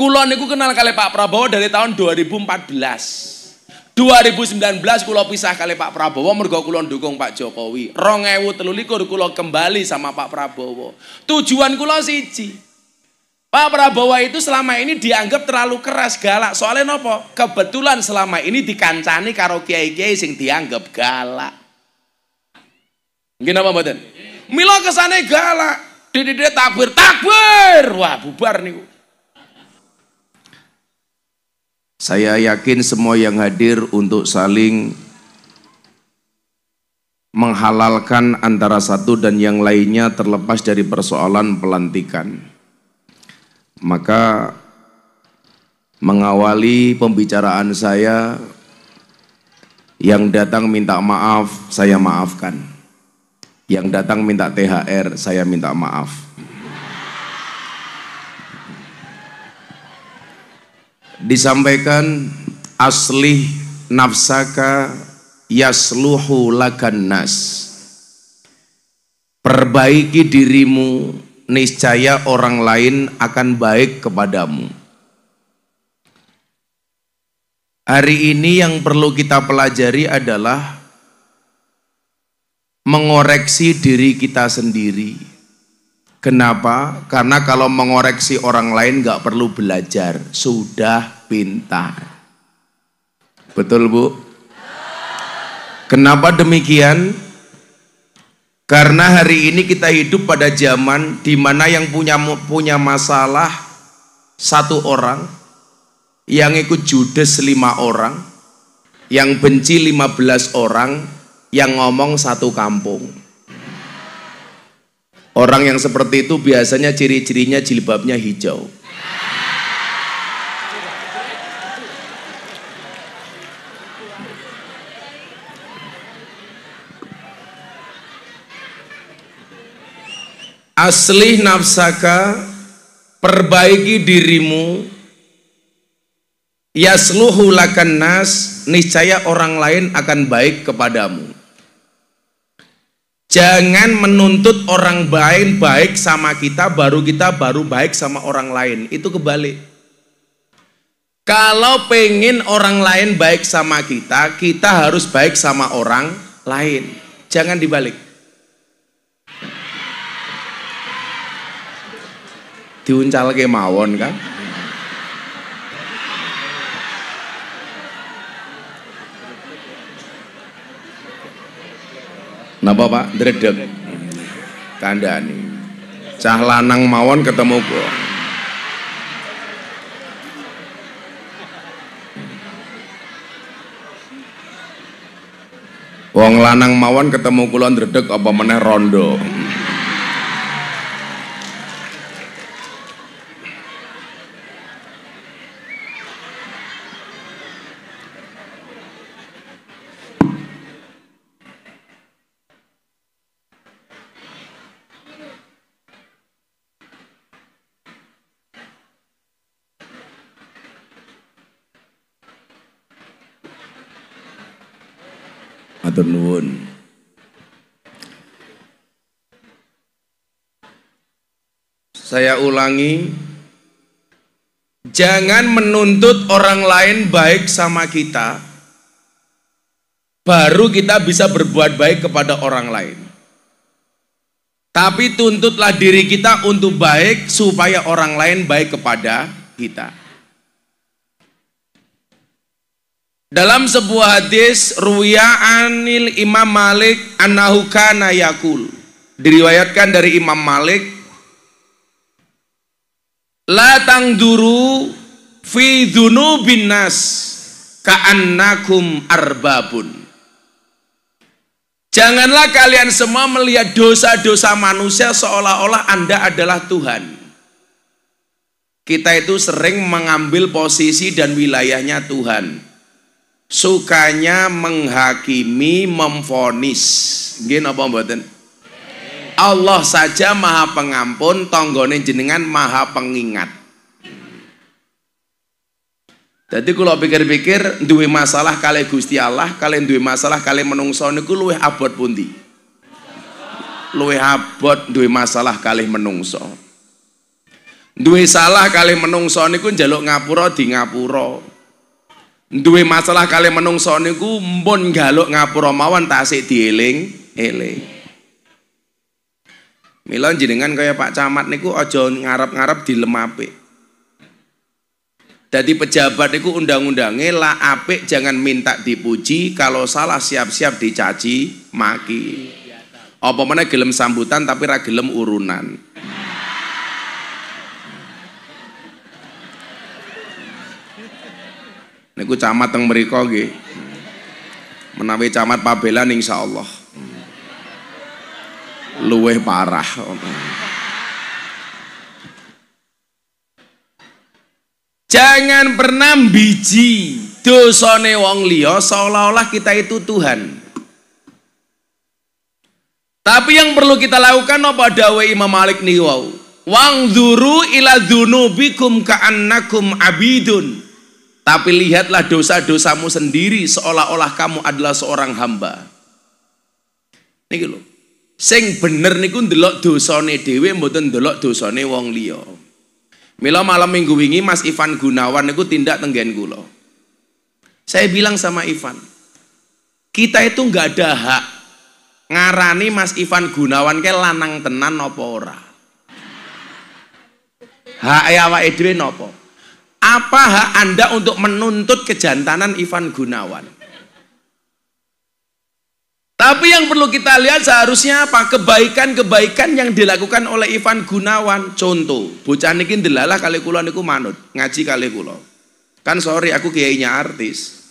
Kulo niku kenal kali Pak Prabowo dari tahun 2014. 2019 kulo pisah kali Pak Prabowo mergo kulo dukung Pak Jokowi. telulikur kulo kembali sama Pak Prabowo. Tujuan kulo siji. Pak Prabowo itu selama ini dianggap terlalu keras galak. Soalnya nopo? Kebetulan selama ini dikancani karo kiai-kiai sing dianggap galak. Gimana apa Milo kesana galak. Dede takbir, takbir. Wah, bubar nih. Saya yakin semua yang hadir untuk saling menghalalkan antara satu dan yang lainnya terlepas dari persoalan pelantikan. Maka mengawali pembicaraan saya yang datang minta maaf, saya maafkan. Yang datang minta THR, saya minta maaf. disampaikan asli nafsaka yasluhu lakan nas perbaiki dirimu niscaya orang lain akan baik kepadamu hari ini yang perlu kita pelajari adalah mengoreksi diri kita sendiri Kenapa? Karena kalau mengoreksi orang lain nggak perlu belajar, sudah pintar. Betul bu? Kenapa demikian? Karena hari ini kita hidup pada zaman di mana yang punya punya masalah satu orang, yang ikut judes lima orang, yang benci lima belas orang, yang ngomong satu kampung. Orang yang seperti itu biasanya ciri-cirinya jilbabnya hijau. Asli nafsaka, perbaiki dirimu, yasluhu lakan nas, niscaya orang lain akan baik kepadamu. Jangan menuntut orang lain baik sama kita, baru kita baru baik sama orang lain. Itu kebalik. Kalau pengen orang lain baik sama kita, kita harus baik sama orang lain. Jangan dibalik. Diuncal kemauan kan? Pak? Dredeg. nih Cah lanang mawon ketemu gua, Wong lanang mawon ketemu kula ndredeg apa meneh rondo. Matur nuwun. Saya ulangi, jangan menuntut orang lain baik sama kita, baru kita bisa berbuat baik kepada orang lain. Tapi tuntutlah diri kita untuk baik supaya orang lain baik kepada kita. Dalam sebuah hadis ruya anil Imam Malik annahu kana yakul. Diriwayatkan dari Imam Malik La tangduru fi dzunubin nas ka'annakum arbabun. Janganlah kalian semua melihat dosa-dosa manusia seolah-olah Anda adalah Tuhan. Kita itu sering mengambil posisi dan wilayahnya Tuhan sukanya menghakimi memfonis gini apa mboten Allah saja maha pengampun tonggone jenengan maha pengingat jadi kalau pikir-pikir duwe masalah kali Gusti Allah, kali duwe masalah kali menungso niku luwih abot pundi? Luwih abot duwe masalah kali menungso. Duwe salah kali menungso niku njaluk ngapura di ngapura dua masalah kali menungso niku mbon galuk ngapura mawon tasik dieling eling Mila jenengan kaya Pak Camat niku aja ngarep-ngarep dilemape Jadi pejabat itu undang-undangnya lah ape jangan minta dipuji kalau salah siap-siap dicaci maki. Apa mana gelem sambutan tapi ra urunan. niku camat teng mriku nggih menawi camat pabelan insyaallah luweh parah Jangan pernah biji dosone wong liya seolah-olah kita itu Tuhan. Tapi yang perlu kita lakukan apa dawai Imam Malik niku wau. Wangzuru ila dzunubikum ka'annakum abidun. Tapi lihatlah dosa-dosamu sendiri seolah-olah kamu adalah seorang hamba. Niki lho. Sing bener niku ndelok dosane dhewe mboten ndelok dosane wong liya. Mila malam minggu wingi Mas Ivan Gunawan niku tindak tenggen kula. Saya bilang sama Ivan, kita itu nggak ada hak ngarani Mas Ivan Gunawan ke lanang tenan nopo ora. Hak awake dhewe nopo? Apa hak Anda untuk menuntut kejantanan Ivan Gunawan? Tapi yang perlu kita lihat seharusnya apa? Kebaikan-kebaikan yang dilakukan oleh Ivan Gunawan. Contoh, bocah ini delalah kali kula niku manut, ngaji kali kula. Kan sorry aku kiainya artis.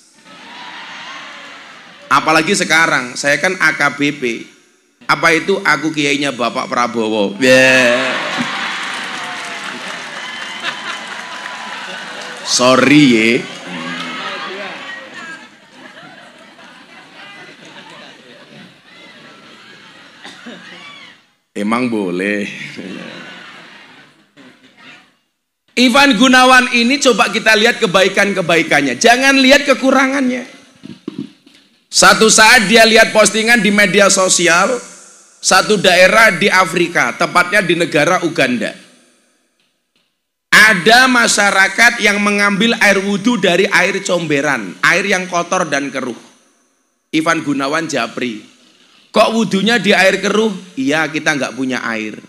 Apalagi sekarang, saya kan AKBP. Apa itu aku kiainya Bapak Prabowo? Yeah. Sorry ye. Emang boleh. Ivan Gunawan ini coba kita lihat kebaikan-kebaikannya. Jangan lihat kekurangannya. Satu saat dia lihat postingan di media sosial, satu daerah di Afrika, tepatnya di negara Uganda. Ada masyarakat yang mengambil air wudhu dari air comberan, air yang kotor dan keruh. Ivan Gunawan Japri. Kok wudhunya di air keruh? Iya, kita nggak punya air.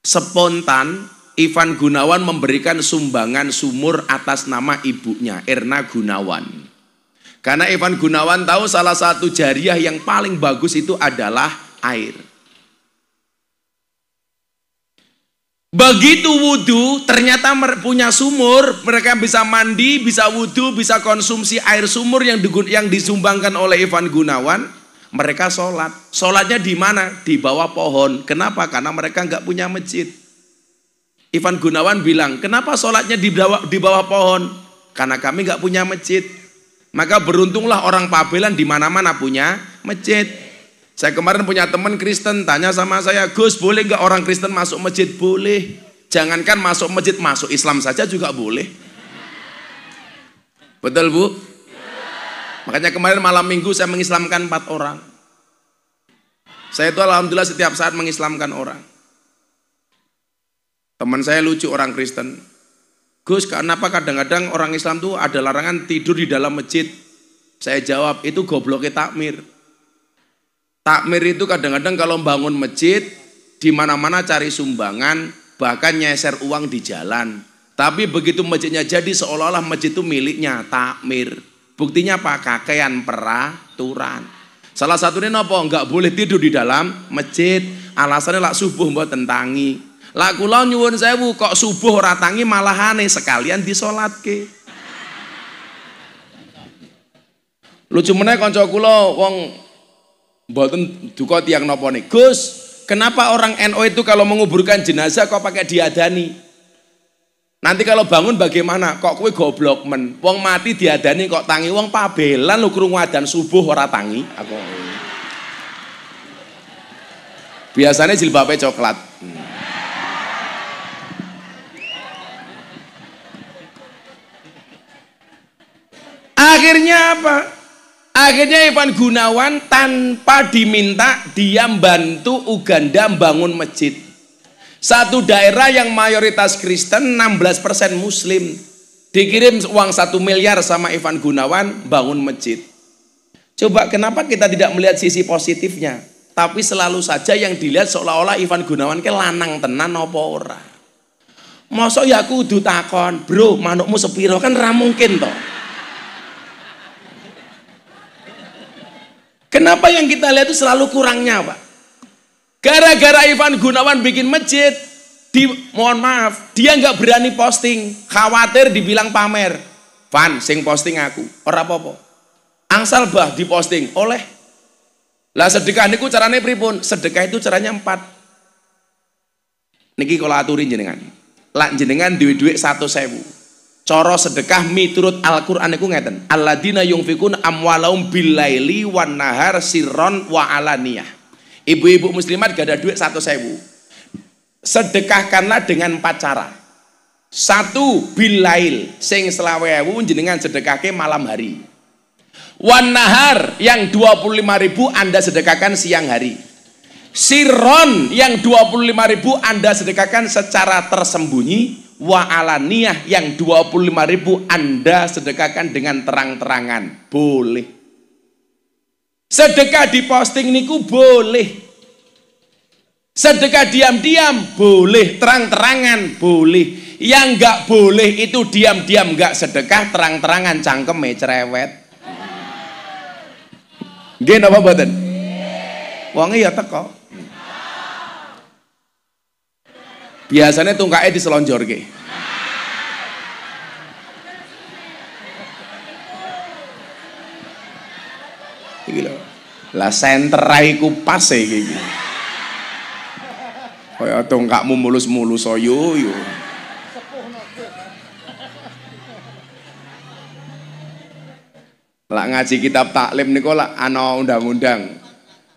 Spontan, Ivan Gunawan memberikan sumbangan sumur atas nama ibunya, Erna Gunawan. Karena Ivan Gunawan tahu salah satu jariah yang paling bagus itu adalah air. Begitu wudhu, ternyata punya sumur, mereka bisa mandi, bisa wudhu, bisa konsumsi air sumur yang digun yang disumbangkan oleh Ivan Gunawan. Mereka sholat. Sholatnya di mana? Di bawah pohon. Kenapa? Karena mereka nggak punya masjid. Ivan Gunawan bilang, kenapa sholatnya di bawah, di bawah pohon? Karena kami nggak punya masjid. Maka beruntunglah orang Pabelan di mana-mana punya masjid. Saya kemarin punya teman Kristen, tanya sama saya, Gus boleh nggak orang Kristen masuk masjid? Boleh. Jangankan masuk masjid, masuk Islam saja juga boleh. Betul bu? Makanya kemarin malam minggu saya mengislamkan empat orang. Saya itu alhamdulillah setiap saat mengislamkan orang. Teman saya lucu orang Kristen. Gus, kenapa kadang-kadang orang Islam tuh ada larangan tidur di dalam masjid? Saya jawab, itu gobloknya takmir. Takmir itu kadang-kadang kalau bangun masjid, di mana-mana cari sumbangan, bahkan nyeser uang di jalan. Tapi begitu masjidnya jadi seolah-olah masjid itu miliknya, takmir. Buktinya apa? Kakean peraturan. Salah satunya nopo nggak boleh tidur di dalam masjid. Alasannya lak subuh buat tentangi. Lak kula nyuwun sewu kok subuh ratangi nih sekalian Lu Lucu meneh kanca kula wong Mboten duka tiang nopo nih. Gus, kenapa orang NO itu kalau menguburkan jenazah kok pakai diadani? Nanti kalau bangun bagaimana? Kok kue goblok men? Wong mati diadani kok tangi wong pabelan lu krungu adan subuh ora tangi. Aku Biasanya jilbabnya coklat. Hmm. Akhirnya apa? Akhirnya Ivan Gunawan tanpa diminta dia bantu Uganda bangun masjid. Satu daerah yang mayoritas Kristen 16% Muslim. Dikirim uang satu miliar sama Ivan Gunawan bangun masjid. Coba kenapa kita tidak melihat sisi positifnya? Tapi selalu saja yang dilihat seolah-olah Ivan Gunawan ke lanang tenan apa ora. Mosok ya aku takon, bro manukmu sepiro kan ramungkin mungkin toh. Kenapa yang kita lihat itu selalu kurangnya, Pak? Gara-gara Ivan Gunawan bikin masjid, di, mohon maaf, dia nggak berani posting, khawatir dibilang pamer. Van, sing posting aku, ora apa-apa. Angsal bah diposting oleh. Lah sedekah niku caranya pripun? Sedekah itu caranya empat. Niki kalau aturin jenengan. Lak jenengan duit-duit satu sewu Coro sedekah miturut Al-Qur'an niku ngeten. Alladzina yungfikun amwalaum bilaili wan nahar sirron wa alaniyah. Ibu-ibu muslimat gak ada duit satu sewu. Sedekahkanlah dengan empat cara. Satu bilail sing selawewu jenengan sedekahke malam hari. Wan nahar yang 25 ribu Anda sedekahkan siang hari. Siron yang 25 ribu Anda sedekahkan secara tersembunyi wa alaniyah yang 25 ribu Anda sedekahkan dengan terang-terangan. Boleh. Sedekah di posting niku boleh. Sedekah diam-diam boleh, terang-terangan boleh. Yang enggak boleh itu diam-diam nggak sedekah, terang-terangan cangkem cerewet. Nggih apa badan? Wangi ya teko. Biasanya tungkae diselonjorke. Iki Lah senterai ku pas ya iki. Kaya tongkakmu mulus-mulus soyo yo. Lah ngaji kitab taklim niku lak ana undang-undang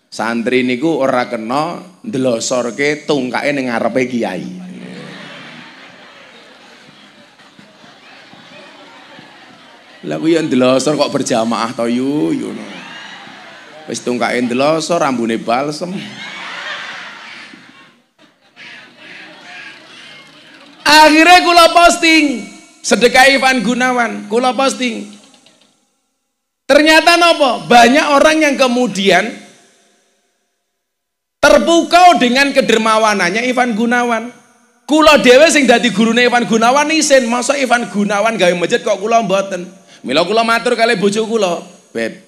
Santri niku ora kena ndlosorke tungkae ning ngarepe kiai. Lah kuwi ndlosor kok berjamaah to yu yu. Wis tungkae ndlosor rambune balsem. Akhirnya kula posting sedekah Ivan Gunawan, kula posting. Ternyata nopo? Banyak orang yang kemudian Terpukau dengan kedermawanannya Ivan Gunawan. Kulo dewe sing dadi gurune Ivan Gunawan isin, masa Ivan Gunawan gawe masjid kok kulo mboten. Mila kulo matur kali bojo kulo, Beb.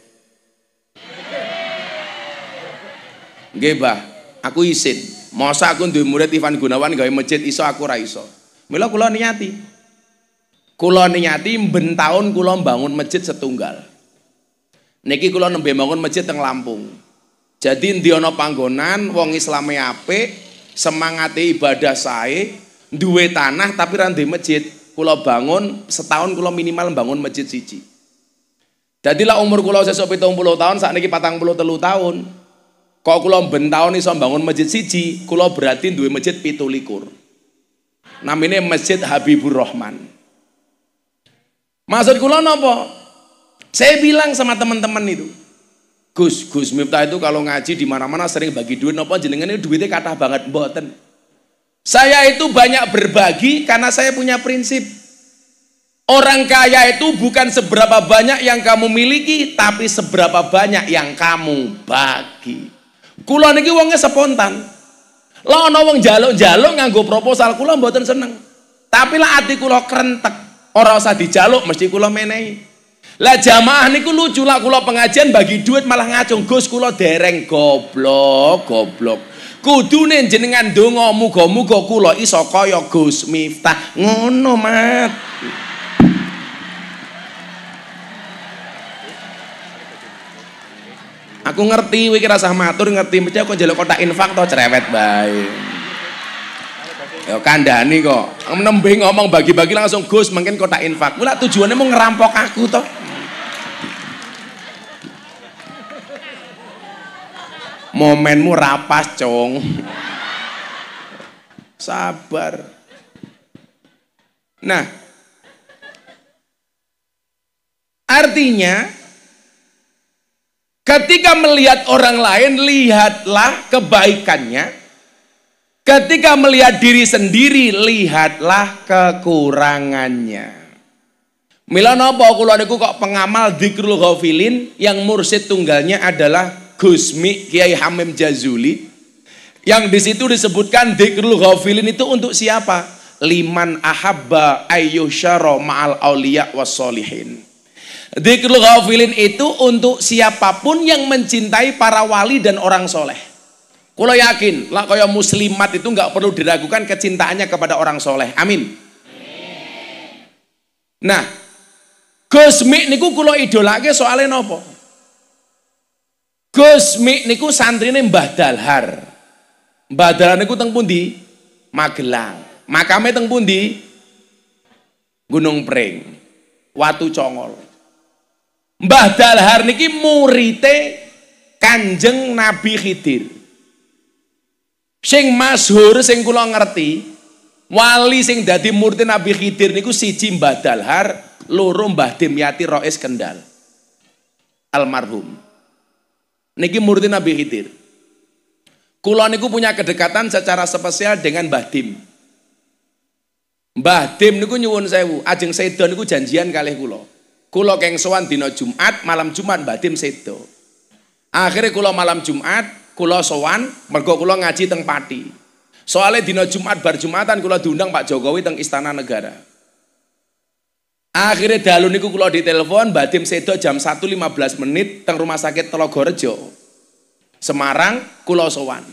Nggih, Mbah, aku isin. Masa aku duwe murid Ivan Gunawan gawe masjid iso aku ra iso. Mila kulo niati. Kulo niati ben taun kulo bangun masjid setunggal. Niki kulo nembe bangun masjid teng Lampung. Jadi ndi panggonan wong islame ape, Semangati ibadah saya, duwe tanah tapi ra masjid. kulo bangun setahun kulo minimal bangun masjid siji. Jadi lah umur kulo sesuk puluh tahun, saat puluh telu tahun. Kok kulo bentahun ini iso bangun masjid siji, kulo berarti duwe masjid pitulikur. Namanya Masjid Habibur Rahman. Maksud kulo nopo? Saya bilang sama teman-teman itu, Gus, Gus Miftah itu kalau ngaji di mana-mana sering bagi duit nopo jenengan itu duitnya kata banget mboten. Saya itu banyak berbagi karena saya punya prinsip. Orang kaya itu bukan seberapa banyak yang kamu miliki, tapi seberapa banyak yang kamu bagi. Kulo niki wongnya spontan. lo ana wong jaluk-jaluk nganggo proposal kulon mboten seneng. Tapi lah ati kulo krentek. orang usah dijaluk mesti kulo menehi. Lah jamaah niku lucu lah kula pengajian bagi duit malah ngacung Gus kula dereng goblok goblok. Kudune jenengan donga muga-muga kula iso kaya Gus Miftah. Ngono mat. Aku ngerti kowe kira sah matur ngerti mesti aku njaluk kotak infak to cerewet bae. Ya kandhani kok. Nembe ngomong bagi-bagi langsung Gus, mungkin kok tak infak. Mula tujuannya mau ngerampok aku toh. Momenmu rapas, Cong. Sabar. Nah, artinya ketika melihat orang lain, lihatlah kebaikannya, Ketika melihat diri sendiri, lihatlah kekurangannya. Mila nopo kula niku kok pengamal dzikrul ghafilin yang mursid tunggalnya adalah Gusmi Kiai Hamim Jazuli yang di situ disebutkan dzikrul ghafilin itu untuk siapa? Liman ahabba ayyusyara ma'al auliya wasolihin. Dzikrul ghafilin itu untuk siapapun yang mencintai para wali dan orang soleh. Kulo yakin, lah kaya muslimat itu nggak perlu diragukan kecintaannya kepada orang soleh. Amin. Amin. Nah, Gusmi niku kulo idolake soalnya nopo. Gusmi niku santrine Mbah Dalhar. Mbah Dalhar niku teng pundi? Magelang. Makame teng pundi? Gunung Pring. Watu Congol. Mbah Dalhar niki murite Kanjeng Nabi Khidir. Sing masyhur sing kula ngerti, wali sing dadi murid Nabi Khidir niku siji Mbah Dalhar, loro Mbah Demyati Rois Kendal. Almarhum. Niki murid Nabi Khidir. Kula niku punya kedekatan secara spesial dengan Mbah Dim. Mbah Dim niku nyuwun sewu, ajeng sedo niku janjian kalih kula. Kula kengsoan dina Jumat, malam Jumat Mbah Dim sedo. Akhirnya kula malam Jumat kula sowan mergo kula ngaji teng Pati. Soale dina Jumat bar Jumatan kula diundang Pak Jokowi teng Istana Negara. Akhirnya dalu niku kula ditelepon Badim Sedo jam 1.15 menit teng Rumah Sakit telogorejo, Semarang kula sowan.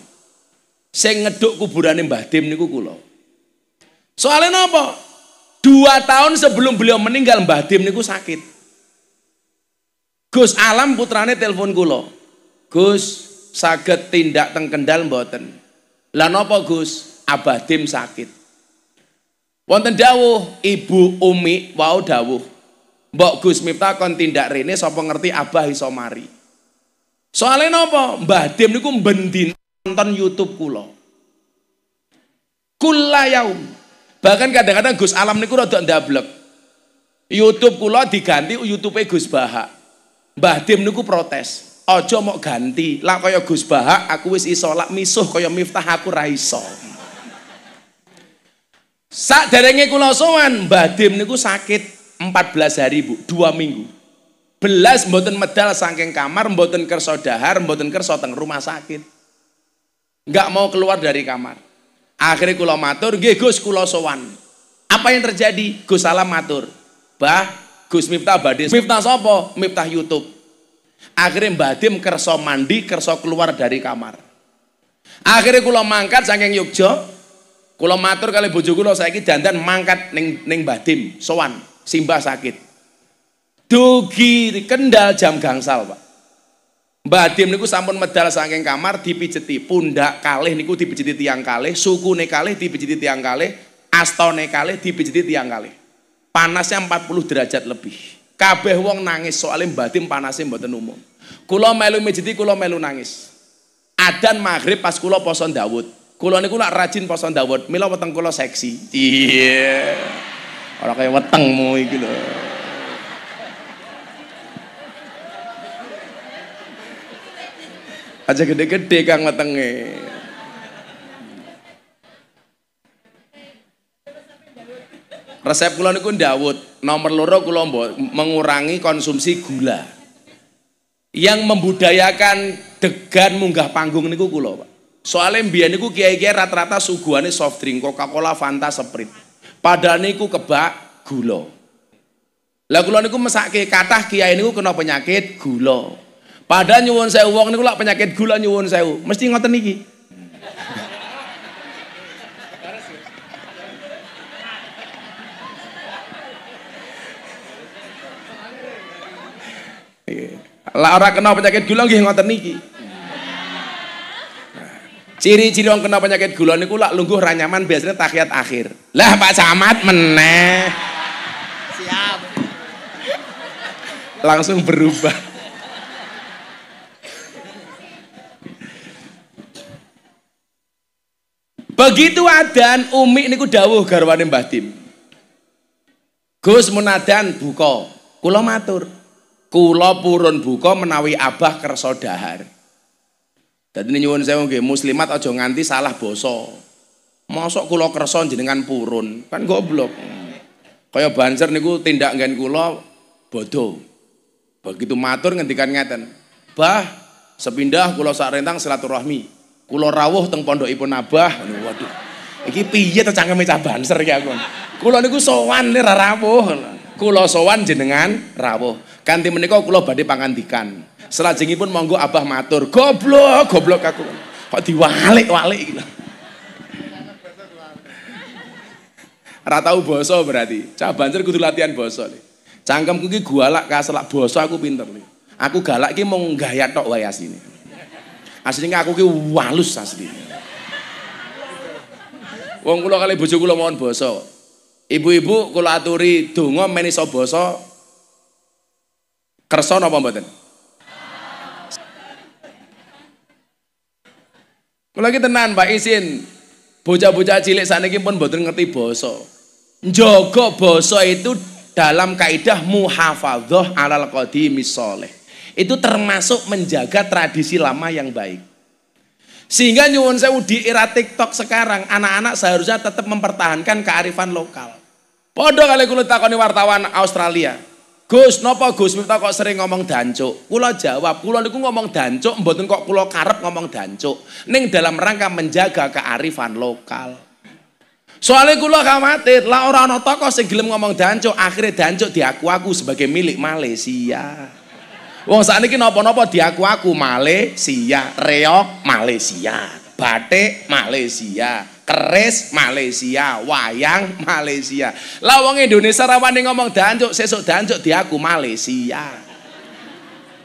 Sing ngeduk kuburane Mbah Dim niku kula. Soalnya napa? Dua tahun sebelum beliau meninggal Mbah Dim niku sakit. Gus Alam putrane telepon kula. Gus, saged tindak teng Kendal mboten. Lah napa Gus? dim sakit. Wonten dawuh Ibu Umi wau dawuh. Mbok Gus Miftah kon tindak rene sapa ngerti Abah iso mari. Soale napa? Mbah Dim niku bendin nonton YouTube kula. Kullayaum. Bahkan kadang-kadang Gus Alam niku rada ndablek. YouTube kula diganti YouTube-e Gus Bahak. Mbah Dim niku protes. Ojo mau ganti. Lah kaya Gus Bahak aku wis iso lak misuh kaya Miftah aku raiso. Sak Saderenge kula sowan Mbah Dim niku sakit 14 hari Bu, 2 minggu. Belas mboten medal saking kamar, mboten kerso dahar, mboten kerso teng rumah sakit. nggak mau keluar dari kamar. Akhirnya kula matur, nggih Gus kula sowan. Apa yang terjadi? Gus Salam matur. Bah, Gus Miftah badhe. Miftah sopo, Miftah YouTube. Akhirnya Mbah Dim kerso mandi, kerso keluar dari kamar. Akhirnya kulo mangkat saking Yogyo, kulo matur kali bojo saya saiki dandan mangkat neng neng Mbah Dim, sowan, simbah sakit. Dugi Kendal jam gangsal, Pak. Mbah Dim niku sampun medal saking kamar dipijeti, pundak kalih niku dipijeti tiang kalih, sukune kalih dipijeti tiang kalih, astone kalih dipijeti tiang kalih. Panasnya 40 derajat lebih. Kabeh wong nangis soalnya batin panasnya mboten umum. Kulo melu mejeti kulo melu nangis. Adan maghrib pas kulo poson Dawud. Kulo ini kulo rajin poson Dawud. Mila weteng kulo seksi. Iya. Orang kayak wetengmu gitu. loh. Aja gede-gede kang wetenge. Resep kula niku Dawud, nomor loro kula mengurangi konsumsi gula. Yang membudayakan degan munggah panggung niku kula, Pak. Soalnya mbiyen niku kiai-kiai rata-rata suguhane soft drink, Coca-Cola, Fanta, Sprite. Padahal niku kebak gula. Lah kula niku mesake kathah kiai niku kena penyakit gula. Padahal nyuwun sewu wong niku lak penyakit gula nyuwun sewu. Mesti ngoten niki. Lah orang kena penyakit gula nggih ngoten niki. Ciri-ciri orang kena penyakit gula niku lak lungguh ra nyaman biasanya takiat akhir. Lah Pak Camat meneh. Siap. Langsung berubah. Begitu adan Umi niku dawuh garwane Mbah Dim. Gus munadan buka. Kula matur. Kulo purun buka menawi abah kerso dahar. ini nyuwun saya mungkin muslimat aja nganti salah boso. masuk kulo kerson jenengan purun, kan goblok. Kaya banser niku tindak geng kulo bodoh. Begitu matur ngendikan ngeten. Bah, sepindah kulo sak rentang silaturahmi. Kulo rawuh teng ibu Abah. Waduh. Iki piye to cangkeme cah banser iki aku. nih niku sowan nih rawuh. Kulo sowan jenengan rawuh. Kanthi menika badi badhe pangandikan. pun monggo Abah matur. Goblok, goblok aku. Kok diwalik-walik Ratau boso berarti. Cah banjir kudu latihan boso Cangkem Cangkemku gua lak kaselak boso aku pinter. Li. Aku galak iki mau gaya tok wae asline. Aslinya aku ki walus asli. Wong kula kali bojo kula mohon boso. Ibu-ibu kula aturi donga menisoboso. Kerson apa mboten? Kula iki tenan Pak Isin. Bocah-bocah cilik saniki pun mboten ngerti basa. Njogo basa itu dalam kaidah muhafadzah alal qadimi soleh. Itu termasuk menjaga tradisi lama yang baik. Sehingga nyuwun sewu di era TikTok sekarang anak-anak seharusnya tetap mempertahankan kearifan lokal. Podo kali kulo takoni wartawan Australia. Gus, Nopo Gus minta kok sering ngomong dancuk? Kulo jawab, kulo niku ngomong dancuk mboten kok Pulau karep ngomong dancuk. Ning dalam rangka menjaga kearifan lokal. Soalnya kulo khawatir, lah orang ana toko sing gelem ngomong dancuk, akhirnya dancuk diaku-aku sebagai milik Malaysia. Wong ini Nopo Nopo diaku-aku Malaysia, reok Malaysia, batik Malaysia keris Malaysia, wayang Malaysia. lawang Indonesia Indonesia nih ngomong dancuk, sesuk dancuk di aku Malaysia.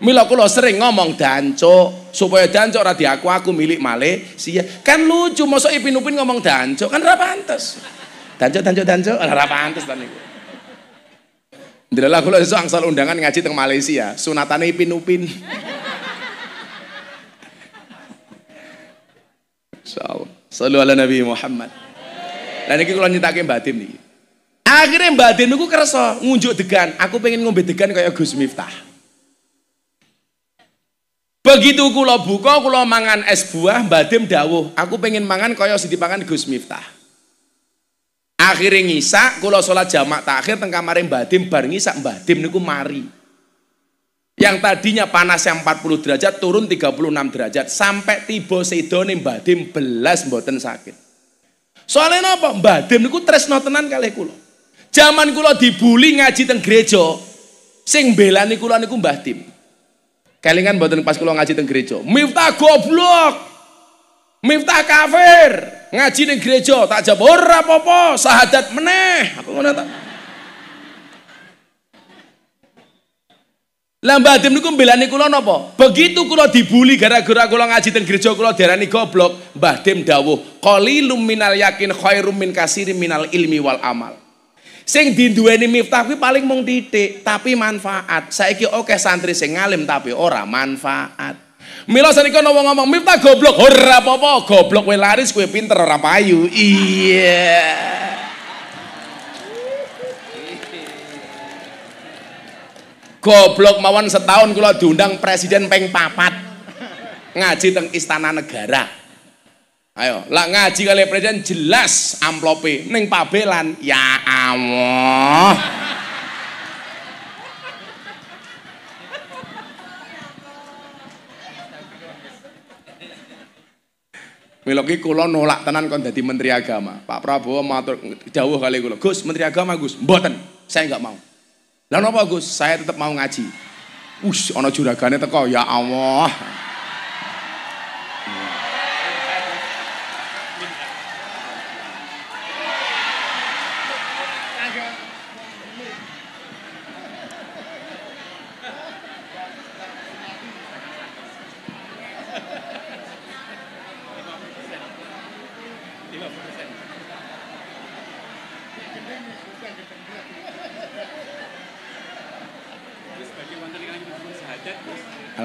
Mila kula sering ngomong dancuk supaya dancuk ora aku milik Malaysia. Kan lucu mosok Ipin Upin ngomong dancuk kan ora pantes. Dancuk dancuk dancuk ora pantes ta niku. Ndelalah kula sesuk angsal undangan ngaji teng Malaysia, sunatane Ipin Upin. Insyaallah. Sallu ala Nabi Muhammad. Lah niki kula nyitake batin niki. Akhirnya batin niku kerasa ngunjuk degan, aku pengen ngombe degan kayak Gus Miftah. Begitu kula buka kula mangan es buah, batin dawuh, aku pengen mangan kaya sing dipangan Gus Miftah. Akhirnya ngisak kula salat jamak takhir teng kamare batin bar ngisak batin niku mari. Yang tadinya panasnya 40 derajat turun 36 derajat sampai tiba sedone badim belas mboten sakit. Soalnya apa? Badim niku tresno tenan kalih kula. Zaman kula dibuli ngaji teng gereja, sing bela niku kula niku Mbah Tim. Kelingan mboten pas kula ngaji teng gereja. Miftah goblok. Miftah kafir. Ngaji teng gereja tak jawab ora apa-apa, sahadat meneh. Aku ngono Lah Mbah Adim niku mbelani kula napa? Begitu kula dibuli gara-gara kula ngaji teng gereja kula diarani goblok, Mbah Adim dawuh, qalilum minal yakin khairum min kasiri minal ilmi wal amal. Sing dinduweni miftah kuwi paling mung titik, tapi manfaat. Saiki oke santri sing ngalim tapi ora manfaat. Mila sanika wong ngomong miftah goblok, ora apa-apa, goblok kowe laris kowe pinter ora payu. Iya. Yeah. goblok mawon setahun kula diundang presiden peng papat ngaji teng istana negara ayo lah ngaji kali presiden jelas amplope. neng pabelan ya Allah Miloki kula nolak tenan kon dadi menteri agama. Pak Prabowo matur jauh kali kula. Gus, menteri agama Gus, mboten. Saya enggak mau. Lah napa Gus? Saya tetap mau ngaji. Us, ana juragane teko ya Allah.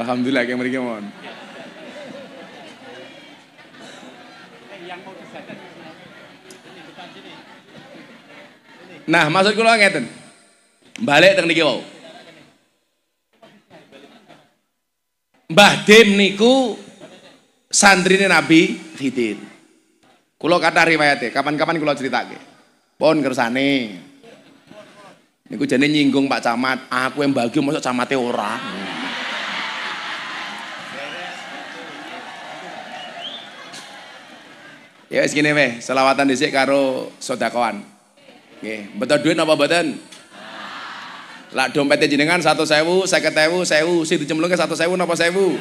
Alhamdulillah kayak mereka mohon. Nah, maksud kula ngeten. Balik teng niki wau. Mbah Dem niku santrine Nabi Khidir. Kula kata riwayate, kapan-kapan kula critake. Pun kersane. Niku jane nyinggung Pak Camat, aku ah, yang bagi masuk camate ora. Ya wis ngene weh, selawatan dhisik karo sedakoan. Nggih, betul duit apa mboten? Lak dompetnya jenengan satu sewu, seket ewu, sewu, si dicemlungnya satu sewu, napa sewu?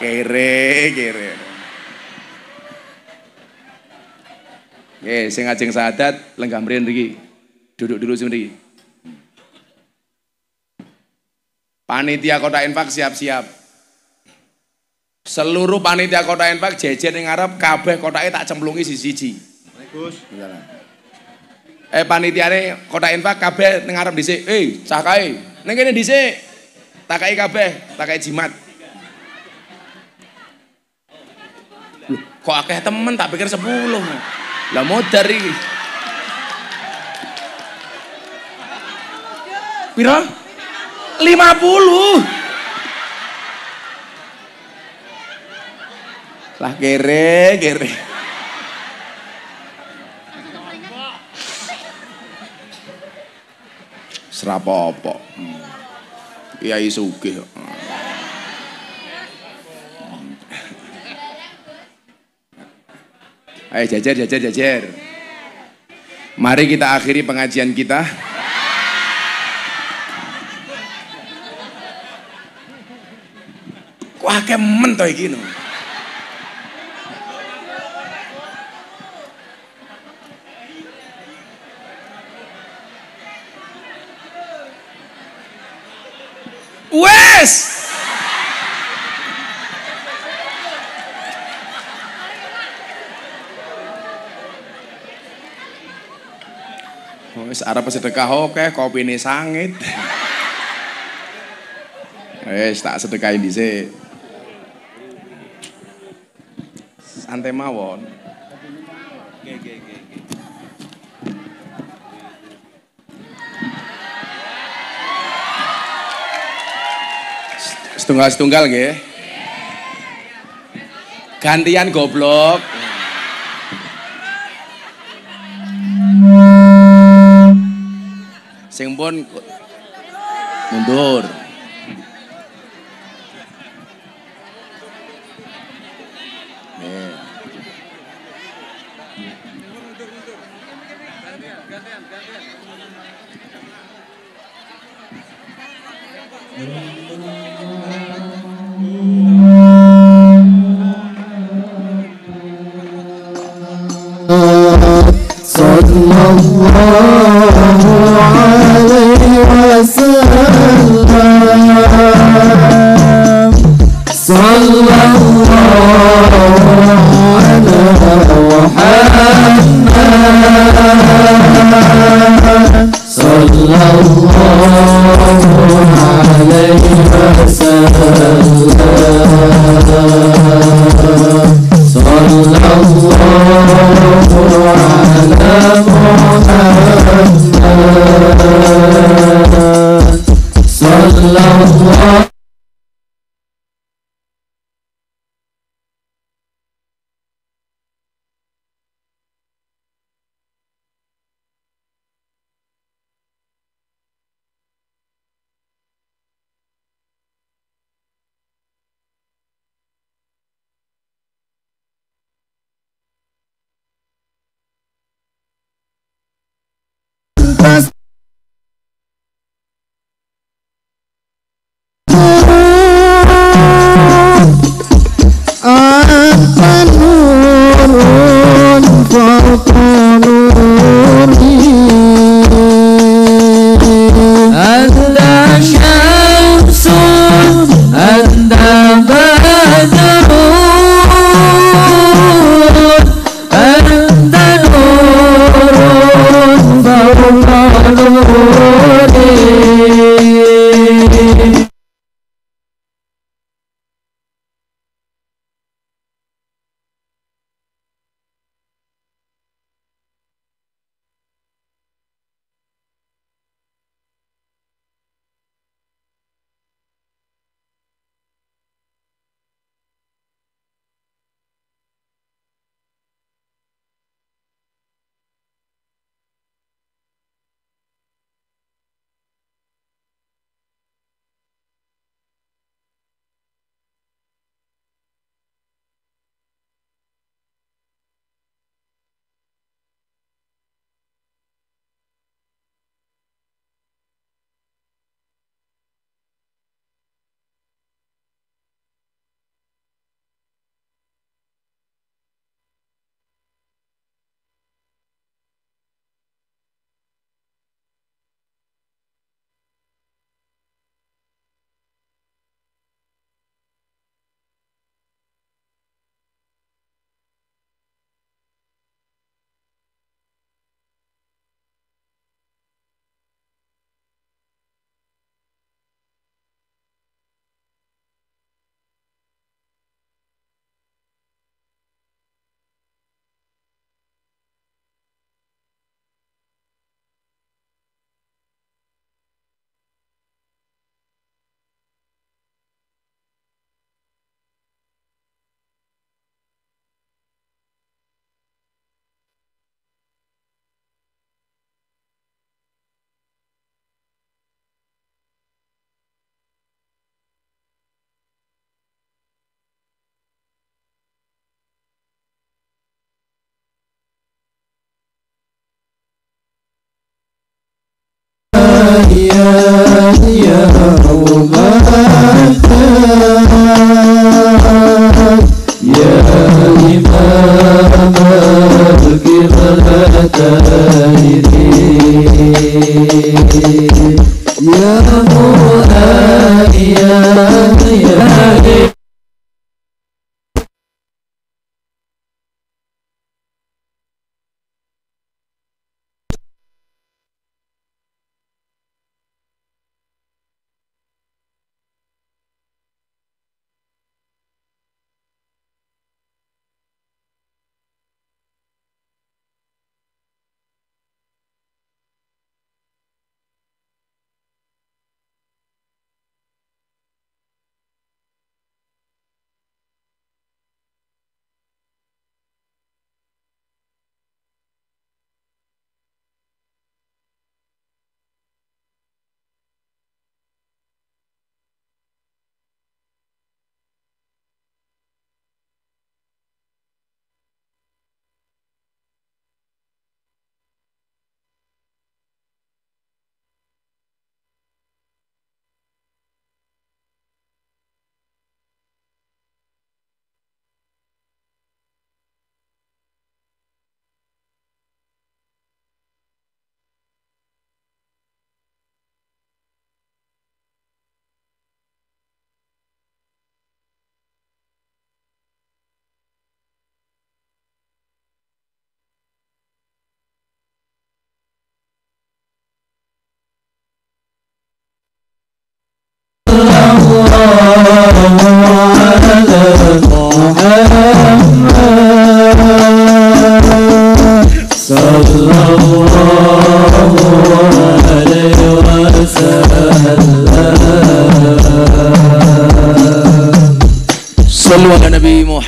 Kere, kere. Oke, sing ajeng sadat, lenggah mriyen mriki. Duduk dulu sini. Panitia kota infak siap-siap. Seluruh panitia kota infak jejer yang Arab kabeh kota tak cemplungi si siji Eh panitia ini kota infak kabeh ngarep Arab dhisik. Eh cakai, kae. Ning di Takai kabeh, takai jimat. kok akeh temen tak pikir sepuluh. Lah mau dari. iki. Lima 50. Lah kere, kere. Serapopo. iya isu kok. Ayo jajar, jajar, jajar. Mari kita akhiri pengajian kita. Wah, kayak mentoy gini. Wes. Oh, Wis arep sedekah oke, ini sangit. Wis tak sedekahin dhisik. Santai mawon. Setunggal-setunggal nggih. Gantian goblok. Sing pun mundur.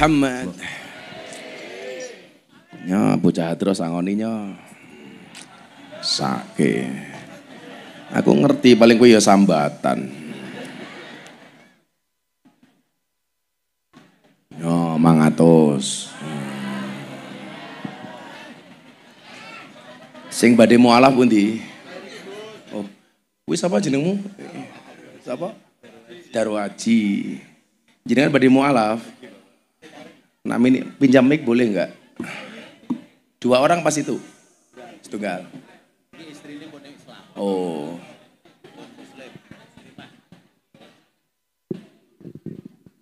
Muhammad. Ya, bocah terus angoninya. sakit. Sake. Aku ngerti paling kuwi ya sambatan. Yo mangatos. Sing badhe mualaf pundi? Oh. Kuwi sapa jenengmu? Sapa? Darwaji. Jenengan badhe alaf. Nah, mini, pinjam mic boleh nggak? Dua orang pas itu? Setunggal. Oh.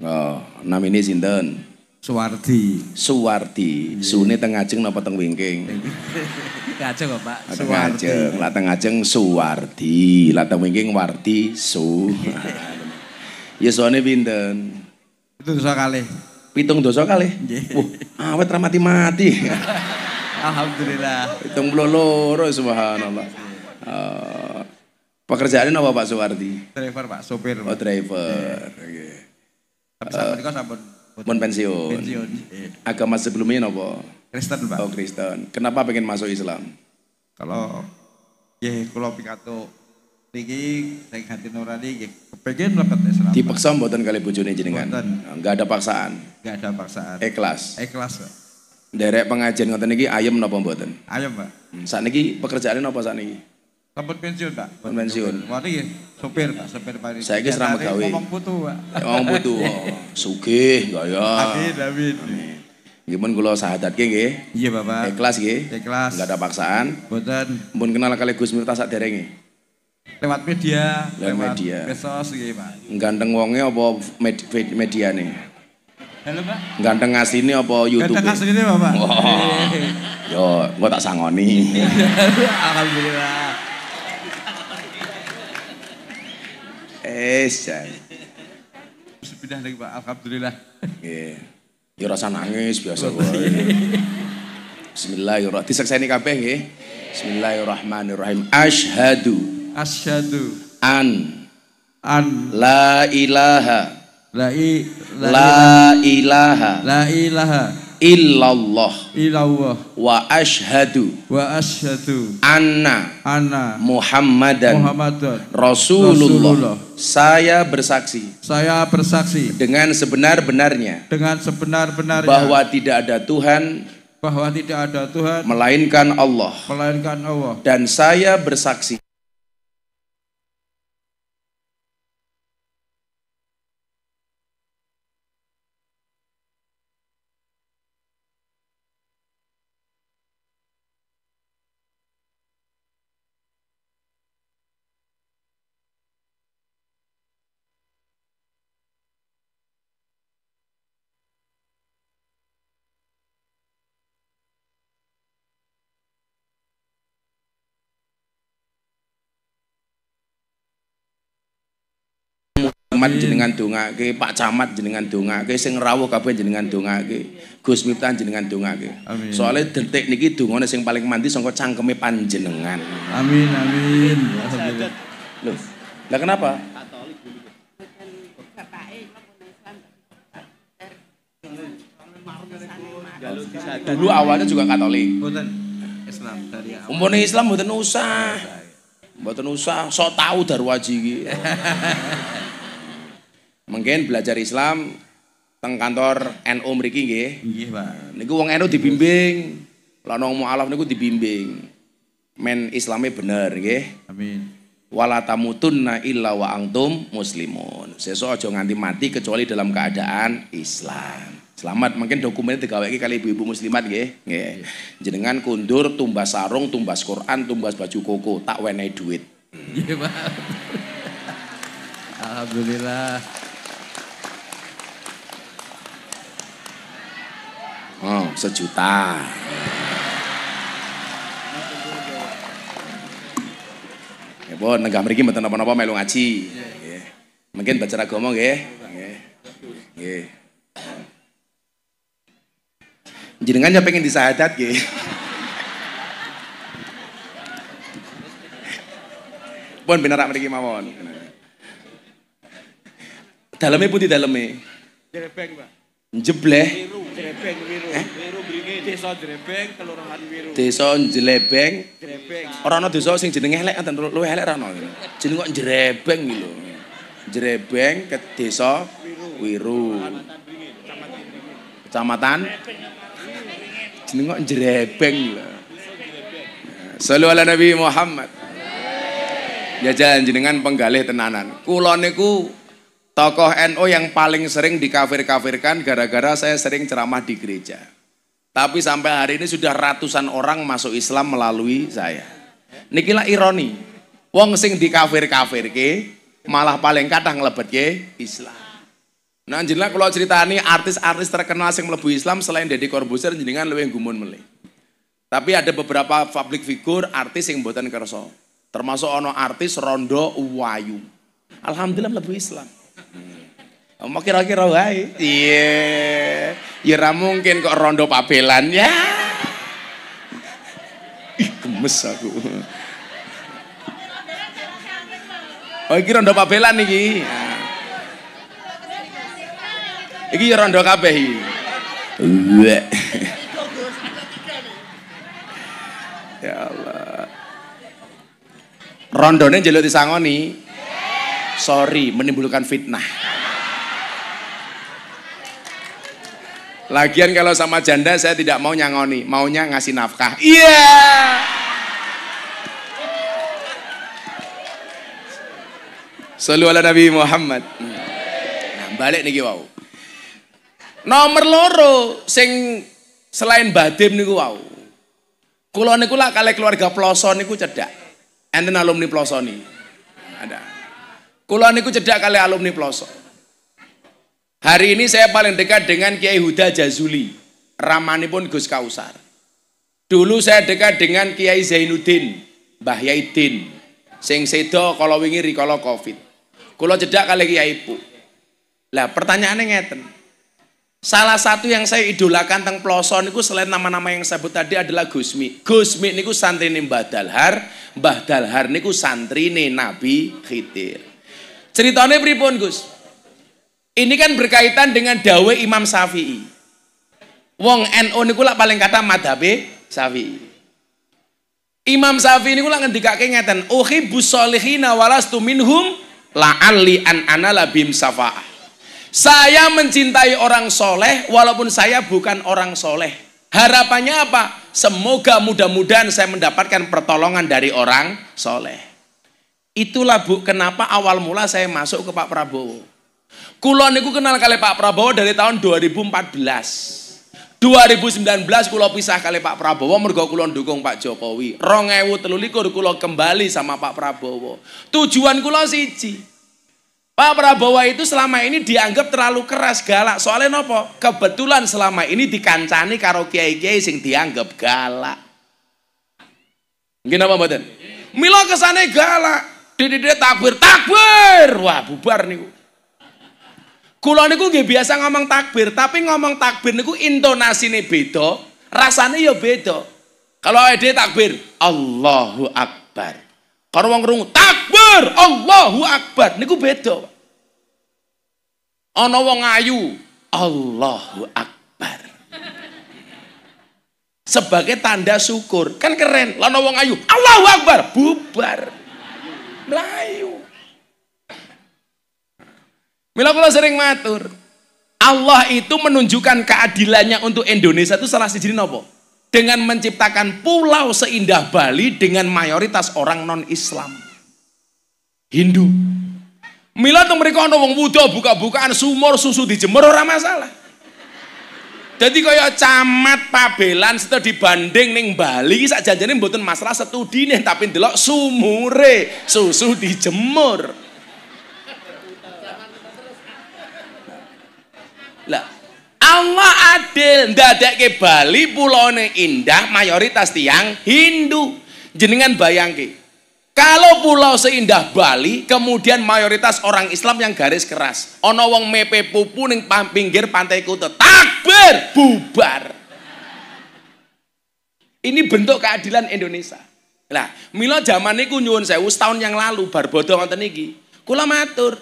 Oh, nama ini sinten? Suwardi. Suwardi. Iya. Suni teng ajeng napa teng wingking? Ngajeng kok, Pak. Suwardi. Ngajeng. Lah teng ajeng Suwardi, lah teng wingking Wardi Su. Ya suane pinten? Itu iso kali. Pitung dosa kali. Wah, awet ra mati-mati. Alhamdulillah. Pitung puluh loro subhanallah. Uh, eh, pekerjaan apa Pak Soewardi? Driver Pak, sopir. Pak. Oh driver. Yeah. Okay. Tapi uh, sampai Mun pensiun. Pensiun. Yeah. Agama sebelumnya apa? Kristen Pak. Oh Kristen. Kenapa pengen masuk Islam? Kalau ya kalau pikantuk niki saya hati nurani ya, kepengen melekat ya, Islam. Dipaksa mboten kali bojone jenengan. Enggak nah, ada paksaan. Enggak ada paksaan. Ikhlas. Ikhlas. Derek pengajian ngoten niki ayem napa mboten? Ayem, Pak. Hmm. Sakniki pekerjaane napa sakniki? Tempat pensiun, Pak. Tempat pensiun. Wani ya, sopir Pak, sopir pari. Saiki serah gawe. Ngomong putu, Pak. Ngomong putu. Oh, sugih ya. Amin, amin. amin. kalau sahadat sahadatke Iya, Bapak. Ikhlas nggih. Ikhlas. Enggak ada paksaan. Mboten. Bukan kenal kali Gus Miftah sak derenge. Lewat media, lewat, lewat media. besos gitu iya, Pak. Ganteng wonge apa med med media nih? Halo, Pak. Ganteng asline apa YouTube? Ganteng apa Pak. Wow. Yo, gua tak sangoni. Alhamdulillah. Eh, sudah lagi, Pak. Alhamdulillah. iya Yeah. rasa nangis biasa gua Bismillahirrahmanirrahim. Disekseni kabeh nggih. Bismillahirrahmanirrahim. Asyhadu Asyhadu an an la ilaha la, i, la, la ilaha la ilaha illallah illallah wa ashadu wa asyhadu anna anna muhammadan muhammadan rasulullah, rasulullah. saya bersaksi saya bersaksi dengan sebenar-benarnya dengan sebenar-benarnya bahwa tidak ada tuhan bahwa tidak ada tuhan melainkan Allah melainkan Allah dan saya bersaksi Ahmad hmm. jenengan ke Pak Camat jenengan ke sing rawuh kabeh jenengan ke Gus Miftah jenengan Amin. Soale detik niki dongane sing paling mandi sangka cangkeme panjenengan. Amin amin. Loh, lah kenapa? Dulu awalnya juga Katolik. Bukan Islam dari awal. Umpone Islam mboten usah. Mboten usah sok tahu darwaji iki. Mungkin belajar Islam teng kantor NU mriki nggih. Nggih, Pak. Niku wong NU dibimbing, lan wong mualaf niku dibimbing. Men Islame bener nggih. Amin. Wala tamutunna illa wa antum muslimun. Seso aja nganti mati kecuali dalam keadaan Islam. Selamat mungkin dokumennya digaweki kali ibu-ibu muslimat nggih. Nggih. Jenengan kundur tumbas sarung, tumbas Quran, tumbas baju koko, tak wenehi duit. Nggih, Alhamdulillah. Oh, sejuta. Ya pun nenggah mriki mboten napa-napa melu ngaji. Nggih. Mungkin baca agama nggih. Nggih. Nggih. Jenengan ya pengen disahadat nggih. Pun binarak mriki mawon. Daleme putih daleme. Jerebeng, Pak jebleh Wiru. Eh? Wiru Desa Drebeng, Kelurahan Wiru. Desa Jelebeng, Drebeng. Ora ana desa sing jenenge elek kan luweh elek ora ana. Gitu. Jeneng kok Jrebeng iki gitu. lho. Jrebeng ke Desa Wiru. Kecamatan jeneng kok Jrebeng gitu. lho. Sallu ala Nabi Muhammad. Ya jenengan penggalih tenanan. Kula niku Tokoh NU NO yang paling sering dikafir-kafirkan gara-gara saya sering ceramah di gereja. Tapi sampai hari ini sudah ratusan orang masuk Islam melalui saya. Nikilah ironi. Wong sing dikafir-kafir ke, malah paling kadang ngelebet ke Islam. Nah jenengan kalau cerita ini artis-artis terkenal sing melebu Islam selain Deddy Corbuzier jenengan lebih gumun meli. Tapi ada beberapa public figur artis yang buatan kerso. Termasuk ono artis Rondo Uwayu. Alhamdulillah melebu Islam. Mau kira-kira wae. Iya. Ya ra mungkin kok rondo pabelan ya. Ih, gemes aku. Oh iki rondo pabelan iki. Iki ya rondo kabeh iki. Iya. ya Allah. Rondone njaluk disangoni. Sorry, menimbulkan fitnah. Lagian kalau sama janda saya tidak mau nyangoni, maunya ngasih nafkah. Iya. Yeah! Selalu ala Nabi Muhammad. Nah, balik niki wau. Nomor loro sing selain badim niku wau. Kula niku lak kali keluarga ploso niku cedak. Enten alumni ploso nih. Ada. Kula niku cedak kali alumni ploso. Hari ini saya paling dekat dengan Kiai Huda Jazuli, ramani pun Gus Kausar. Dulu saya dekat dengan Kiai Zainuddin, Mbah Yaidin, sing sedo kalau wingi rikala Covid. Kula cedak kali Kiai Ibu. Lah pertanyaannya ngeten. Salah satu yang saya idolakan tentang peloson niku selain nama-nama yang saya sebut tadi adalah Gusmi. Gusmi niku santri Mbah Dalhar, Mbah Dalhar niku santri nih Nabi Khidir. Ceritanya pripun Gus? Ini kan berkaitan dengan dawe Imam Syafi'i. Wong NU niku lak paling kata madhabe Syafi'i. Imam Syafi'i niku lak ngendikake ngeten, "Uhibbus sholihina walastu minhum la'alli an anala bim safa'ah." Saya mencintai orang soleh walaupun saya bukan orang soleh. Harapannya apa? Semoga mudah-mudahan saya mendapatkan pertolongan dari orang soleh. Itulah bu, kenapa awal mula saya masuk ke Pak Prabowo. Kulon niku kenal kali Pak Prabowo dari tahun 2014. 2019 kulo pisah kali Pak Prabowo mergo kulo dukung Pak Jokowi. telulikur kulo kembali sama Pak Prabowo. Tujuan kulo siji. Pak Prabowo itu selama ini dianggap terlalu keras galak. Soalnya nopo? Kebetulan selama ini dikancani karo kiai-kiai sing dianggap galak. Gimana apa Milo kesana kesane galak. Dede takbir, takbir. Wah, bubar nih. Kulo niku nggih biasa ngomong takbir, tapi ngomong takbir niku intonasine beda, rasane ya beda. Kalau ede takbir, Allahu Akbar. Kalau wong rungu takbir, Allahu Akbar niku beda. Ana wong ayu, Allahu Akbar. Sebagai tanda syukur, kan keren. Lah wong ayu, Allahu Akbar, bubar. Melayu. Mila kula sering matur, Allah itu menunjukkan keadilannya untuk Indonesia itu salah siji nopo? Dengan menciptakan pulau seindah Bali dengan mayoritas orang non-Islam. Hindu. Mila tuh mereka ono wong buka-bukaan sumur susu dijemur orang masalah. Jadi kaya camat pabelan setelah dibanding ning Bali sak janjane mboten masalah setudine tapi delok sumure susu dijemur. Lah, Allah adil ke Bali pulau ini indah mayoritas tiang Hindu. Jenengan bayangke. Kalau pulau seindah Bali, kemudian mayoritas orang Islam yang garis keras. Ono wong mepe pupu ning pinggir pantai kuto, Takbir bubar. Ini bentuk keadilan Indonesia. Lah, milo zaman niku nyuwun saya setahun yang lalu bar bodo wonten Kula matur,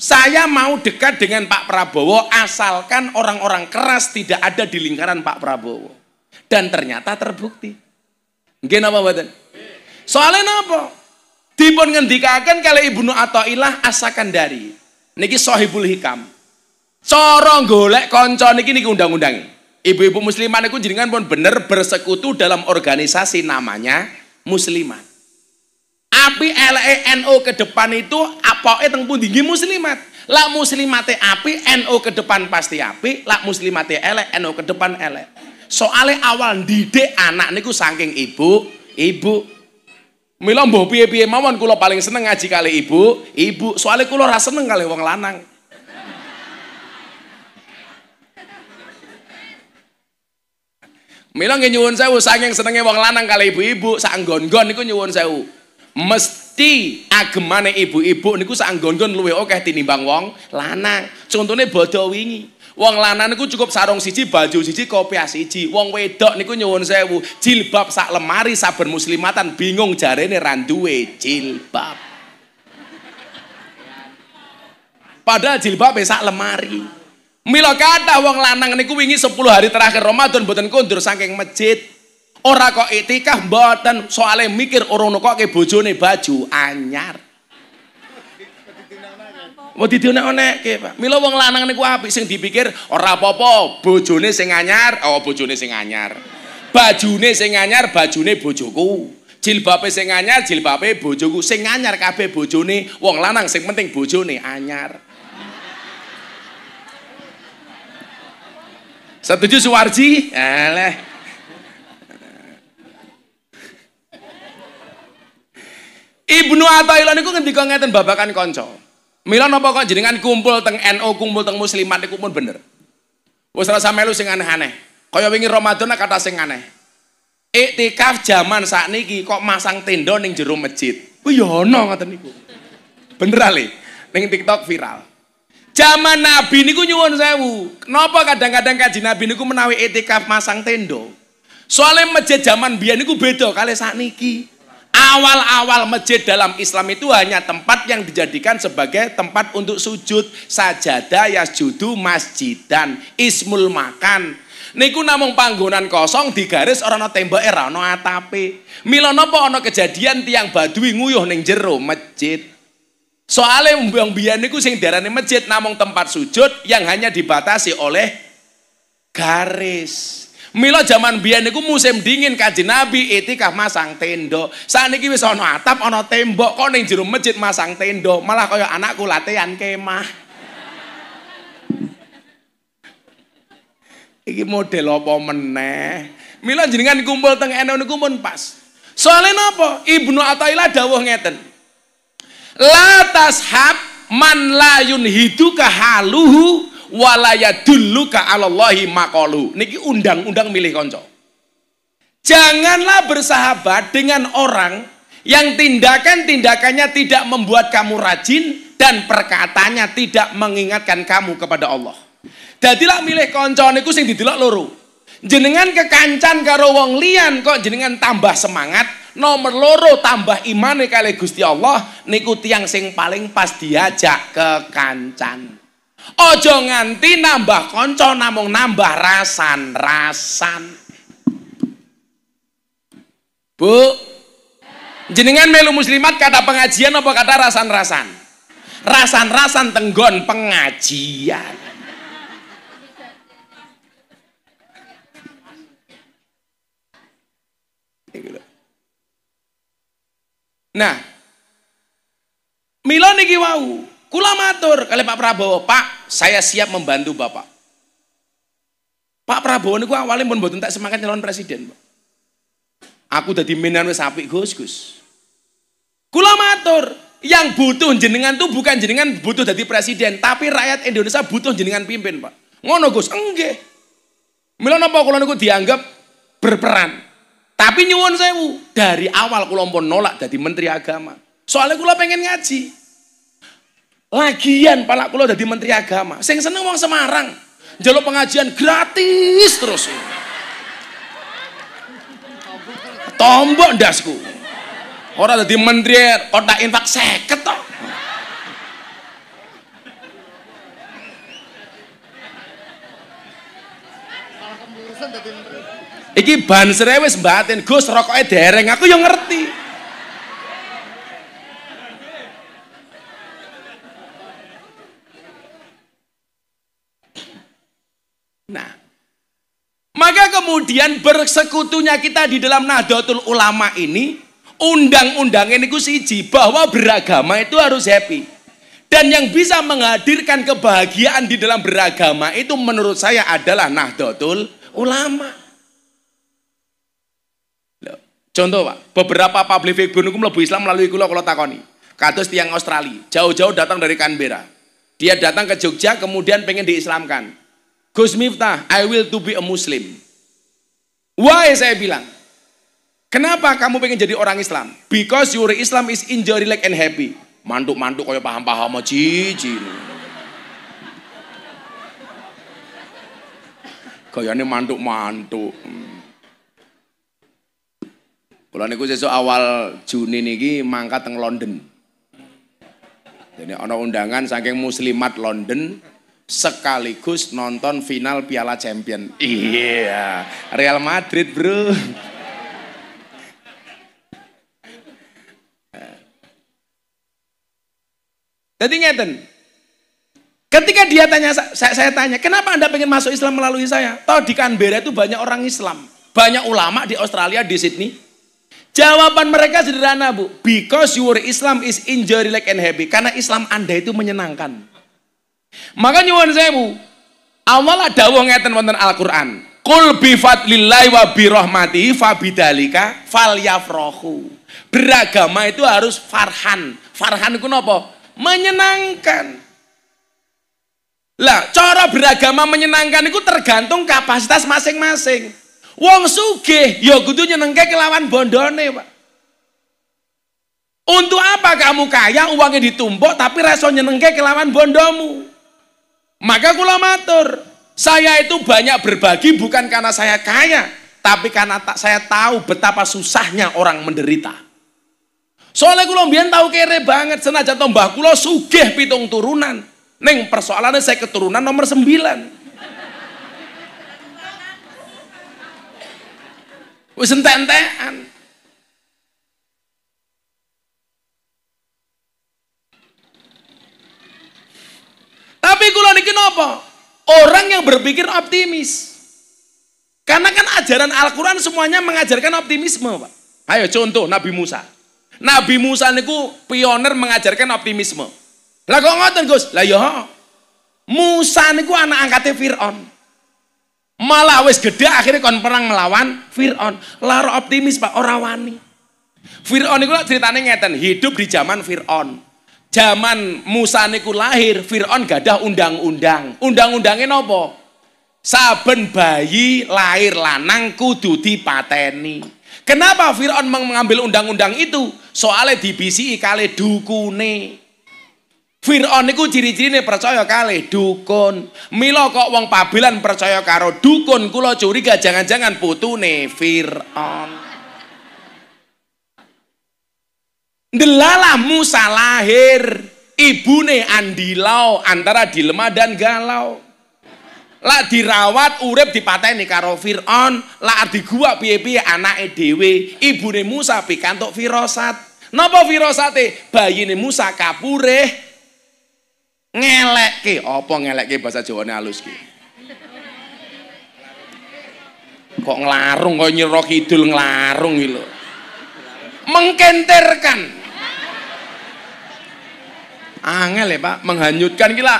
saya mau dekat dengan Pak Prabowo asalkan orang-orang keras tidak ada di lingkaran Pak Prabowo. Dan ternyata terbukti. Mungkin apa badan? Soalnya apa? Dipun ngendikakan kalau Ibnu asalkan dari Niki Sohibul Hikam. corong golek konco niki niki undang-undang. Ibu-ibu musliman niku jenengan pun bener bersekutu dalam organisasi namanya musliman. Api leno ke depan itu itu yang pun tinggi muslimat. Lak muslimate api NO ke depan pasti api, lak muslimate elek NO ke depan elek. soalnya awal didik anak niku saking ibu, ibu. Mila mbah piye-piye mawon kula paling seneng ngaji kali ibu, ibu. soalnya kula ora seneng kali wong lanang. Mila nggih nyuwun sewu saking senengnya wong lanang kali ibu-ibu sak nggon-nggon niku nyuwun sewu mesti agemane ibu-ibu niku saenggon-nggon luwe oke tinimbang wong lanang. contohnya bodo wingi. Wong lanang niku cukup sarung siji, baju siji, kopiah siji. Wong wedok niku nyuwun sewu, jilbab sak lemari saben muslimatan bingung jarene ra duwe jilbab. Padahal jilbab sak lemari. Mila kata wong lanang niku wingi 10 hari terakhir Ramadan boten kundur saking masjid. Ora kok itikah mboten soale mikir urung nukoke bojone baju anyar. Mau didionek ke Pak. Milo wong lanang niku api sing dipikir ora popo bojone sing anyar, oh bojone sing anyar. Bajune sing anyar, bajune bojoku. Jilbabe sing anyar, jilbabe bojoku. Sing anyar kabeh bojone, wong lanang sing penting bojone anyar. Setuju Suwarji? Aleh. Ibnu Athaillah niku ngendika ngeten babakan kanca. Mila napa kok jenengan kumpul teng NU, kumpul teng muslimat niku pun bener. Wis rasa melu sing aneh-aneh. Kaya wingi Ramadan kata sing aneh. Iktikaf saat sakniki kok masang tenda ning jero masjid. Ku ya ana ngoten niku. Bener ale. Ning TikTok viral. Zaman Nabi niku nyuwun sewu. Kenapa kadang-kadang kaji Nabi niku menawi iktikaf masang tenda? Soalnya masjid zaman biyen niku beda kali sakniki. Awal-awal masjid dalam Islam itu hanya tempat yang dijadikan sebagai tempat untuk sujud, sajadah, masjid dan ismul makan. Niku namung panggonan kosong digaris orang orono tembok era no atape. milono nopo ono kejadian tiang badui nguyuh neng jero masjid. Soale wong biyen niku sing diarani masjid namung tempat sujud yang hanya dibatasi oleh garis. Mila zaman biyen niku musim dingin Kanjeng Nabi itikaf masang tenda. Saniki wis ana atap, ana tembok, kok ning jero masjid masang tenda, malah kaya anakku latihan kemah. Iki model apa meneh? Mila jenengan kumpul teng eno niku pun pas. Soalnya napa? Ibnu Athaillah dawuh ngeten. La tashab man la yunhiduka haluhu walaya dulu ke Allahi makolu. Niki undang-undang milih konco. Janganlah bersahabat dengan orang yang tindakan-tindakannya tidak membuat kamu rajin dan perkataannya tidak mengingatkan kamu kepada Allah. lah milih konco niku sing didelok loro. Jenengan kekancan karo wong lian kok jenengan tambah semangat, nomor loro tambah iman kali Gusti Allah niku tiang sing paling pas diajak kekancan. Ojo nganti nambah konco namung nambah rasan rasan. Bu, jenengan melu muslimat kata pengajian apa kata rasan rasan? Rasan rasan tenggon pengajian. Nah, milo niki wau. Kula matur kali Pak Prabowo, Pak, saya siap membantu Bapak. Pak Prabowo niku awalnya pun mboten tak semangat calon presiden, Pak. Aku dadi menan wis apik, Gus, Gus. Kula matur, yang butuh jenengan tuh bukan jenengan butuh jadi presiden, tapi rakyat Indonesia butuh jenengan pimpin, Pak. Ngono, Gus. Enggak. Mila napa kula niku dianggap berperan. Tapi nyuwun sewu, dari awal kula pun nolak jadi menteri agama. Soalnya kula pengen ngaji. Lagian palak kula jadi menteri agama. Sing seneng wong Semarang. Jaluk pengajian gratis terus. Tombok ndasku. Ora jadi menteri kotak infak 50 Iki ban serewis batin, Gus rokoknya dereng, aku yang ngerti. kemudian bersekutunya kita di dalam Nahdlatul Ulama ini, undang-undang ini siji bahwa beragama itu harus happy. Dan yang bisa menghadirkan kebahagiaan di dalam beragama itu menurut saya adalah Nahdlatul Ulama. Contoh Pak, beberapa public figure hukum lebih Islam melalui kula kalau takoni. Kados tiang Australia, jauh-jauh datang dari Canberra. Dia datang ke Jogja kemudian pengen diislamkan. Gus Miftah, I will to be a Muslim. Why saya bilang? Kenapa kamu pengen jadi orang Islam? Because your Islam is enjoy, relax, and happy. Manduk-manduk, kayak paham-paham mau cici. ini manduk-manduk. Kalau niku sesuk awal Juni niki mangkat teng London. Jadi ono undangan saking muslimat London, sekaligus nonton final Piala Champion. Iya, yeah. Real Madrid, Bro. Jadi ngeten. Ketika dia tanya saya, saya tanya, kenapa Anda pengen masuk Islam melalui saya? Tahu di Canberra itu banyak orang Islam, banyak ulama di Australia, di Sydney. Jawaban mereka sederhana, Bu. Because your Islam is injury like and happy. Karena Islam Anda itu menyenangkan. Maka nyuwun sewu, awal dawuh ngeten wonten Al-Qur'an. Kul bi fadlillahi wa bi bidalika fal falyafrahu. Beragama itu harus farhan. Farhan itu napa? Menyenangkan. Lah, cara beragama menyenangkan itu tergantung kapasitas masing-masing. Wong sugih ya kudu nyenengke kelawan bondone, Pak. Untuk apa kamu kaya uangnya ditumpuk tapi reso nyenengke kelawan bondomu? Maka kula matur, saya itu banyak berbagi bukan karena saya kaya, tapi karena tak saya tahu betapa susahnya orang menderita. Soalnya kula mbiyen tahu kere banget senajan to mbah kula sugih pitung turunan. Ning persoalannya saya keturunan nomor 9. Wis entek-entekan. apa? Orang yang berpikir optimis. Karena kan ajaran Al-Quran semuanya mengajarkan optimisme, Pak. Ayo contoh Nabi Musa. Nabi Musa niku pioner mengajarkan optimisme. Lah kok ngoten, Gus? Lah ya. Musa niku anak angkatnya Firaun. Malah wis gede akhirnya kon perang melawan Firaun. Lara optimis Pak, ora wani. Firaun niku ceritanya ngeten, hidup di zaman Firaun. Zaman Musa niku lahir, Firaun gadah undang-undang. undang -undang napa? Saben bayi lahir lanang kudu dipateni. Kenapa Firaun mengambil undang-undang itu? Soalnya dibisi kali dukune. Fir'aun niku ciri-cirine percaya kali dukun. Milo kok wong pabilan percaya karo dukun, Kulo curiga jangan-jangan putune Fir'aun. Delalah Musa lahir ibune andilau antara dilema dan galau. lah dirawat urip dipateni karo Fir'aun, lah di gua piye-piye anake dhewe, ibune Musa pikantuk firasat. Napa firasate? Bayine Musa kapurih ngelekke, apa ngelekke bahasa Jawane alus ki. Kok nglarung kok nyerok kidul nglarung iki lho. Angel ya Pak, menghanyutkan gila.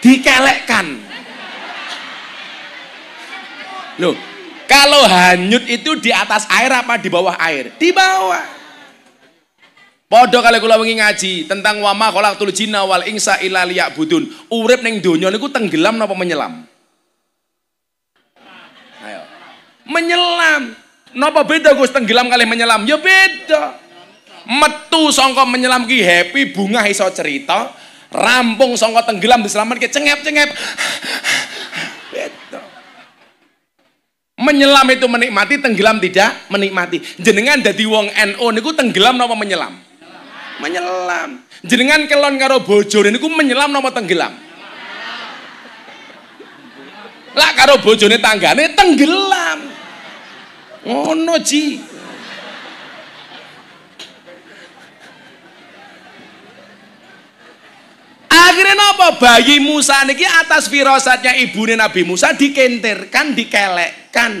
Dikelekkan. Loh, kalau hanyut itu di atas air apa di bawah air? Di bawah. Podo kali kula wingi ngaji tentang wama tul jinna wal insa illa budun. Urip ning donya niku tenggelam napa menyelam? Ayo. Menyelam. Napa beda gue tenggelam kali menyelam? Ya beda. Metu songko menyelam ki happy bunga iso cerita, rampung songko tenggelam diselamat ke cengep-cengep. beda. Menyelam itu menikmati, tenggelam tidak menikmati. Jenengan dadi wong NO niku tenggelam napa menyelam? Menyelam. Jenengan kelon karo bojo niku menyelam napa tenggelam? Lah karo bojone tanggane tenggelam. Ono oh, Ji. Akhirnya napa bayi Musa niki atas firasatnya ibune Nabi Musa dikentirkan, dikelekkan.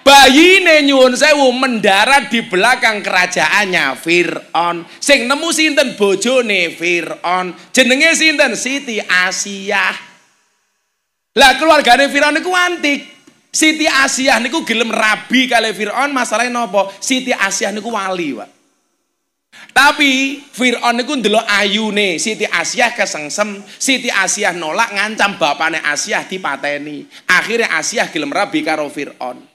bayi nyuwun sewu mendarat di belakang kerajaannya Fir'aun sing nemu sinten bojone Fir'aun jenenge sinten Siti Asiyah lah keluargane Firaun niku antik. Siti Asiah niku gelem rabi kali Firaun masalahnya nopo? Siti Asiah niku wali, Pak. Tapi Firaun niku ndelok ayune Siti Asiah kesengsem, Siti Asiah nolak ngancam bapane Asiah dipateni. Akhirnya Asiah gelem rabi karo Firaun.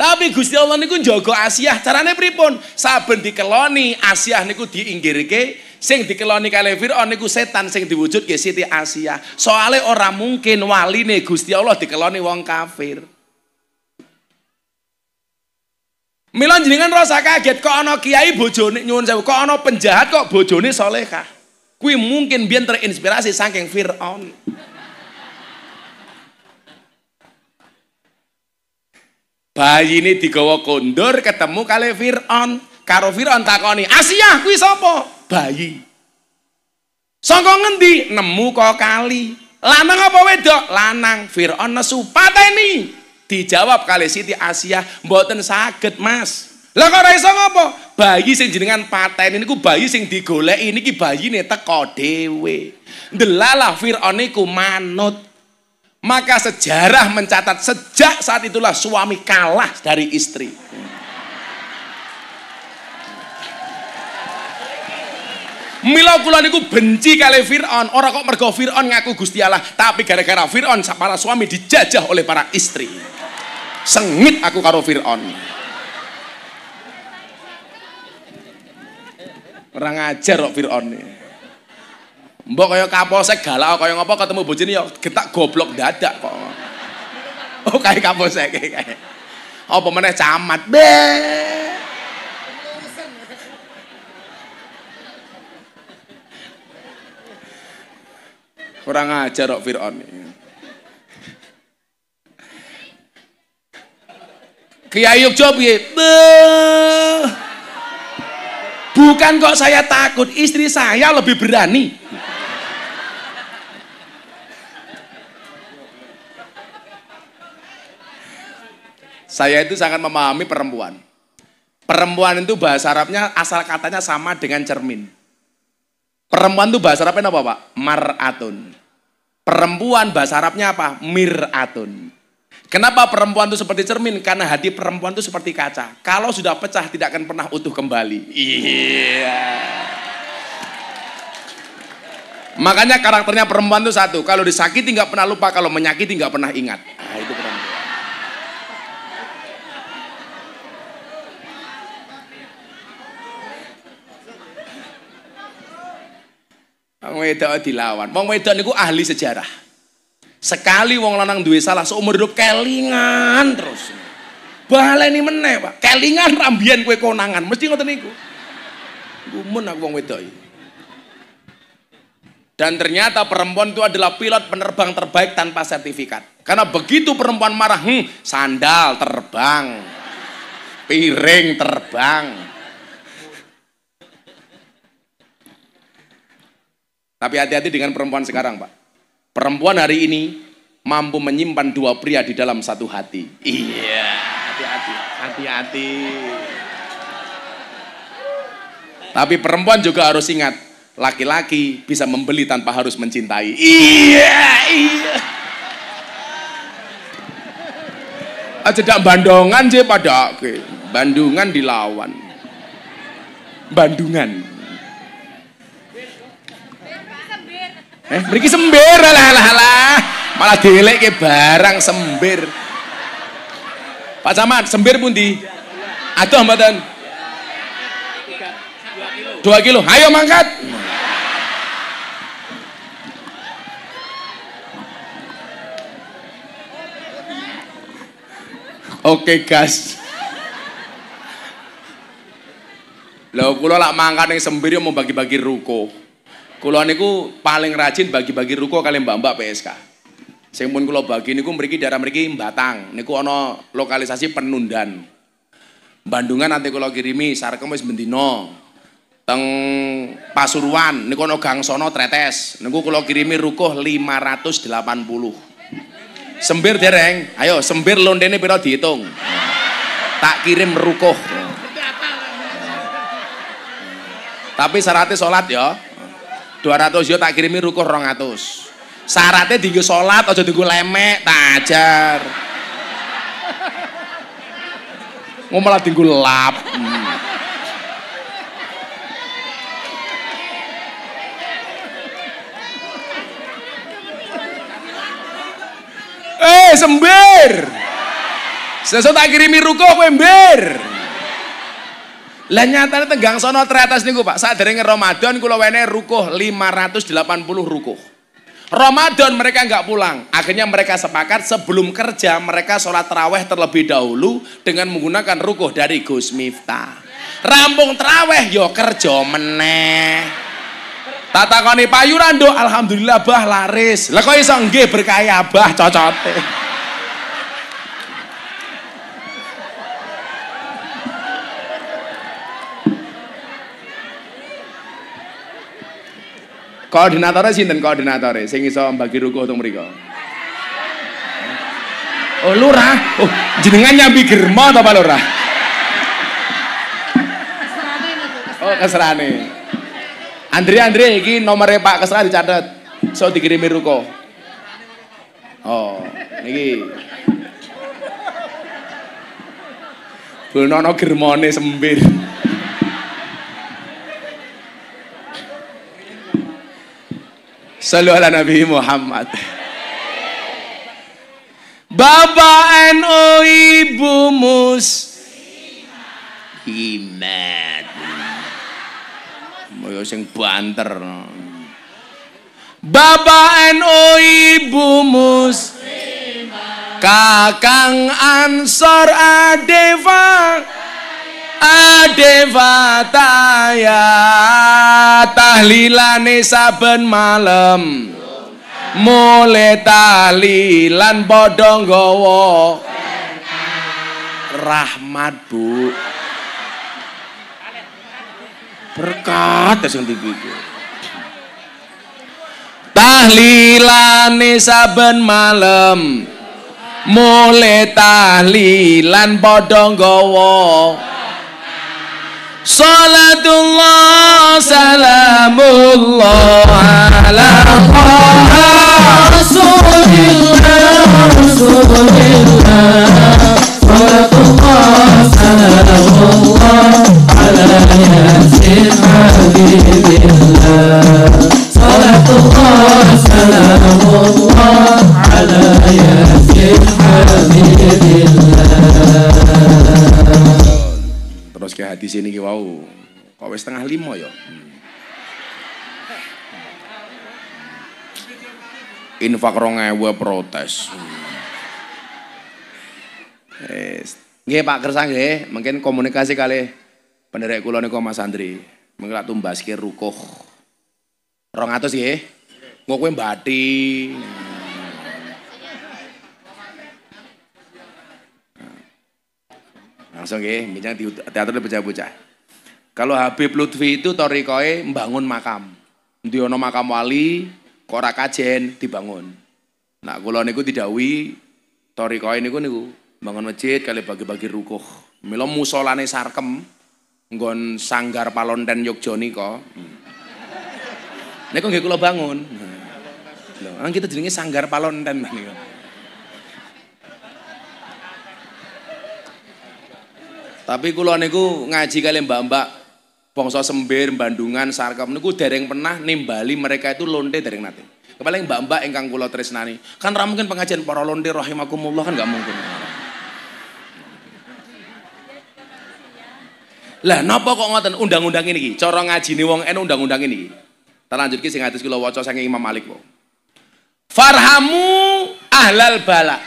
Tapi Gusti Allah niku njaga Asiah carane pripun? Saben dikeloni Asiah niku diinggirke Sing dikeloni kali Firaun niku setan sing diwujud ke Siti Asia. Soale orang mungkin waline Gusti Allah dikeloni wong kafir. Milan jenengan rasa kaget kok ana kiai bojone nyuwun sewu, kok ana penjahat kok bojone salehah. Kuwi mungkin biyen terinspirasi saking Firaun. Bayi ini digawa kondur ketemu kali Fir'aun. Karo Fir'aun takoni, Asia kuwi sapa? bayi. Sangka ngendi? Nemu kok kali. Lanang apa wedok? Lanang. Fir'aun nesu pateni. Dijawab kali Siti Asia, mboten saged, Mas. Lah kok ora iso ngopo? Bayi sing jenengan pateni niku bayi sing digoleki niki bayine teko dhewe. Delalah Fir'aun niku manut. Maka sejarah mencatat sejak saat itulah suami kalah dari istri. Mila kula niku benci kali Fir'aun. Orang kok mergo Fir'aun ngaku Gusti Allah, tapi gara-gara Fir'aun para suami dijajah oleh para istri. Sengit aku karo Fir'aun. Orang ngajar kok Fir'aun Mbok kaya kapolsek galau kaya ngopo ketemu bojone ya getak goblok dadak kok. Oh kaya kapolsek kayak. Apa meneh camat. Be. Orang ajar kok Fir'aun. Kiai Yogyo piye? Bukan kok saya takut, istri saya lebih berani. Saya itu sangat memahami perempuan. Perempuan itu bahasa Arabnya asal katanya sama dengan cermin. Perempuan itu bahasa Arabnya apa Pak? Mar'atun. Perempuan bahasa Arabnya apa? Mir'atun. Kenapa perempuan itu seperti cermin? Karena hati perempuan itu seperti kaca. Kalau sudah pecah tidak akan pernah utuh kembali. Iya. Makanya karakternya perempuan itu satu. Kalau disakiti nggak pernah lupa, kalau menyakiti nggak pernah ingat. Nah, itu Wong wedok dilawan. Wong wedok niku ahli sejarah. Sekali wong lanang duwe salah seumur hidup kelingan terus. Baleni meneh, Pak. Kelingan rambian kue konangan, mesti ngoten niku. Gumun aku wong wedok Dan ternyata perempuan itu adalah pilot penerbang terbaik tanpa sertifikat. Karena begitu perempuan marah, hm, sandal terbang, piring terbang. Tapi hati-hati dengan perempuan sekarang, Pak. Perempuan hari ini mampu menyimpan dua pria di dalam satu hati. Iya, hati-hati, hati-hati. Tapi perempuan juga harus ingat, laki-laki bisa membeli tanpa harus mencintai. Iya, iya. Ah, cedak bandongan sih pada Bandungan dilawan. Bandungan. Eh, mriki sembir lah lah lah. Malah barang sembir. Pak Camat, sembir pundi? Aduh mboten. 2 kilo. Ayo mangkat. Oke, gas. Lho kula lak mangkat ning sembir mau bagi-bagi ruko. Kulo niku paling rajin bagi-bagi ruko kalian mbak-mbak PSK. Saya pun kulo bagi niku mriki darah, mriki Batang. Niku ono lokalisasi penundan. Bandungan nanti kulo kirimi sarkem wis bendino. Teng Pasuruan niku ono Gangsono Tretes. Niku kulo kirimi ruko 580. Sembir dereng, ayo sembir londene pira dihitung. Tak kirim ruko. Tapi syaratnya sholat ya. 200 yo tak kirimi rukuh 200. Syaratnya dinggo salat aja dinggo lemek, tak ajar. Mau malah lap. Eh, sember. Sesuatu tak kirimi rukuh kowe, lah nyatane tenggang sono teratas niku Pak, saat dereng Ramadan kula wene rukuh 580 rukuh. Ramadan mereka enggak pulang. Akhirnya mereka sepakat sebelum kerja mereka sholat terawih terlebih dahulu dengan menggunakan rukuh dari Gus Miftah. Rampung terawih yo kerja meneh. Tatakoni payuran do alhamdulillah bah laris. Lah kok iso nggih berkaya bah cocote. sih sinten koordinatornya sing iso bagi ruko untuk mereka. Oh lurah, oh jenengan nyambi germa atau apa lurah? Oh keserane. Andre Andre ini nomornya Pak Kesra dicatat, So dikirimi ruko. Oh, niki. Bonono germone sembir. Salu ala Nabi Muhammad. Bapak NU oh, Ibu Muslimat. Moyo sing banter. Bapak NU oh, Ibu Mus. Kakang Ansor Adeva adevataya tahlilane saben malam, mulai tahlilan padha rahmat Bu berkat sing iki tahlilane saben malam, mulai tahlilan padha صلاة الله سلام الله على رسول الله رسول الله صلاة الله سلام الله على ياسين حبيب الله صلاة الله سلام الله على ياسين Kok wis setengah lima ya? Hmm. Infak rong ewe ya protes. Yes. Hmm. Nggih Pak Kersa nggih, mungkin komunikasi kali penderek kula niku Mas Andri. Mengko tumbaske rukuh. 200 nggih. Engko kowe mbati. Hmm. Langsung nggih, bincang di teater bocah-bocah. Kalau Habib Lutfi itu torikoe membangun makam. Di ono makam wali, kora kajen dibangun. Nah, kalau niku didawi torikoe niku niku bangun masjid kali bagi-bagi rukuh. Milo musolane sarkem nggon sanggar palon Palonten Yogya nika. Niku nggih kula bangun. Lho, kan kita jenenge sanggar palon dan niku. Tapi kula niku ngaji kali mbak-mbak Bangsa Sembir, Bandungan, Sarkem niku dereng pernah nimbali mereka itu yang dereng kepala yang mbak-mbak yang kula tresnani. Kan ramu mungkin pengajian para londe rahimakumullah kan gak mungkin. Lah napa kok ngoten undang-undang ini corong ngaji ni wong En undang-undang ini Terlanjut ki sing hadis kula waca Imam Malik kok. Farhamu ahlal bala.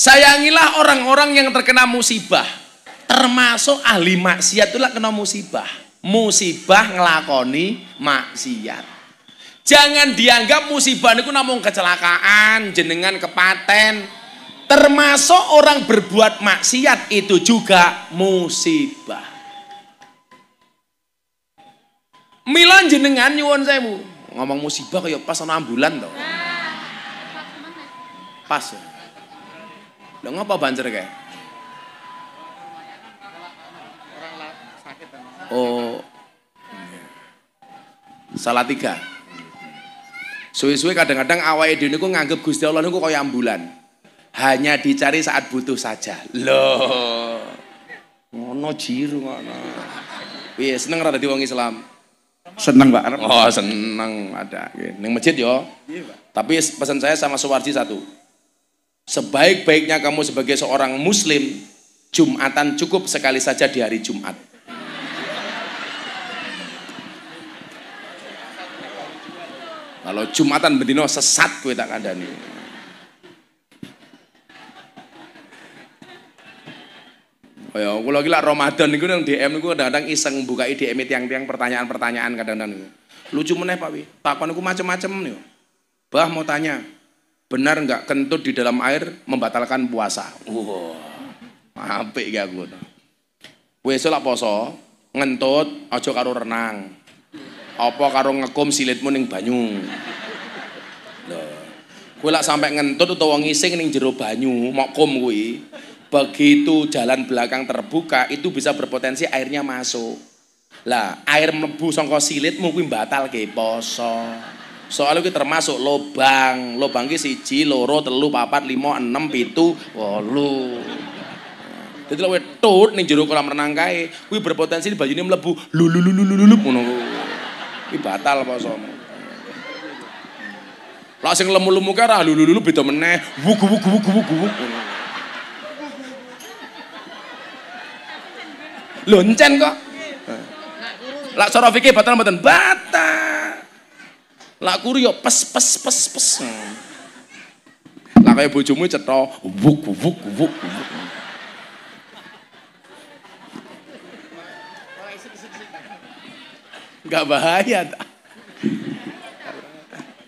Sayangilah orang-orang yang terkena musibah termasuk ahli maksiat itulah kena musibah. Musibah ngelakoni maksiat. Jangan dianggap musibah itu namun kecelakaan, jenengan kepaten. Termasuk orang berbuat maksiat itu juga musibah. Milan jenengan nyuwun saya Ngomong musibah kayak pas ana ambulan to. Nah, pas. lo ngapa banjir kayak? Oh, iya. salah tiga. Suwe-suwe kadang-kadang awal ide ini nganggep Gusti Allah niku kaya ambulan. Hanya dicari saat butuh saja. Loh. Ngono jiru ngono. Piye seneng ra dadi wong Islam? Seneng, Pak. Oh, seneng ada. Ning masjid yo. Iya, Tapi pesan saya sama Suwardi satu. Sebaik-baiknya kamu sebagai seorang muslim, Jumatan cukup sekali saja di hari Jumat. Kalau Jumatan bendino sesat kue tak ada Oh Ya aku lagi lah Ramadan nih, nang DM niku kadang-kadang iseng buka IDM itu e yang tiang pertanyaan-pertanyaan kadang-kadang. Lucu meneh Pak Wi. Takon aku macam-macam nih. Bah mau tanya, benar nggak kentut di dalam air membatalkan puasa? Wow, apik ya aku. Wes poso, ngentut, ojo karo renang. Apa karo ngekum silitmu ning banyu? Lho. Kowe lak sampe ngentut utawa ngising ning jero banyu, mokum kuwi. Begitu jalan belakang terbuka itu bisa berpotensi airnya masuk. Lah, air mlebu saka silitmu batal ke poso. Soalnya kuwi termasuk lobang. Lobang ki siji, loro, telu, papat, limo, enam, pitu, wolu. Dadi lek wetut ning jero kolam renang kae, kuwi berpotensi bajune mlebu lulululululup ngono kuwi. Ki batal posomu. Lah sing lemu-lemu ka ra lulu-lulu beda meneh. Wugu wugu wugu wugu Loncen kok. Lah cara fikih batal mboten? Batal. Lah kuru yo pes pes pes pes. Lah kaya bojomu cetha wugu wugu. wugu. Enggak bahaya.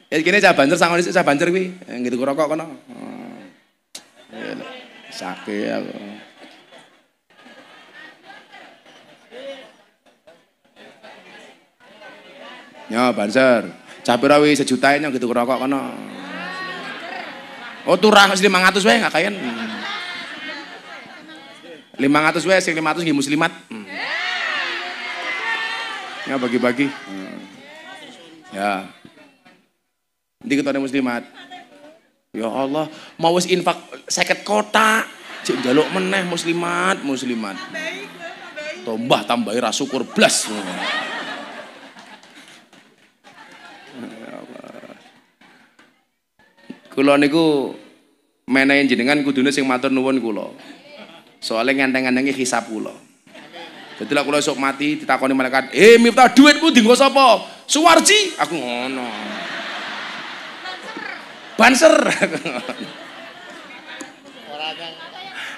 ya kene cah banter sangon dhisik cah banter kuwi. Eh, ngitu rokok kono. Oh. Sake ya aku. Ya banser. Cah pira wi sejuta nyong gitu rokok kono. Oh turah 500 wae enggak kayen. 500 wae sing 500 nggih muslimat. Hmm. Ya bagi-bagi. Hmm. Ya. Nanti kita muslimat. Ya Allah, mau wis infak seket kota. cik jaluk meneh muslimat, muslimat. tambah tambahi rasukur blas. Ya kula niku menehi jenengan kudune sing matur nuwun kula. Soale nganteng ngentengi hisab kula. Jadi lah kalau esok mati ditakoni malaikat, "Eh, Miftah, duitmu dienggo sopo, "Suwarji." Aku ngono. Banser.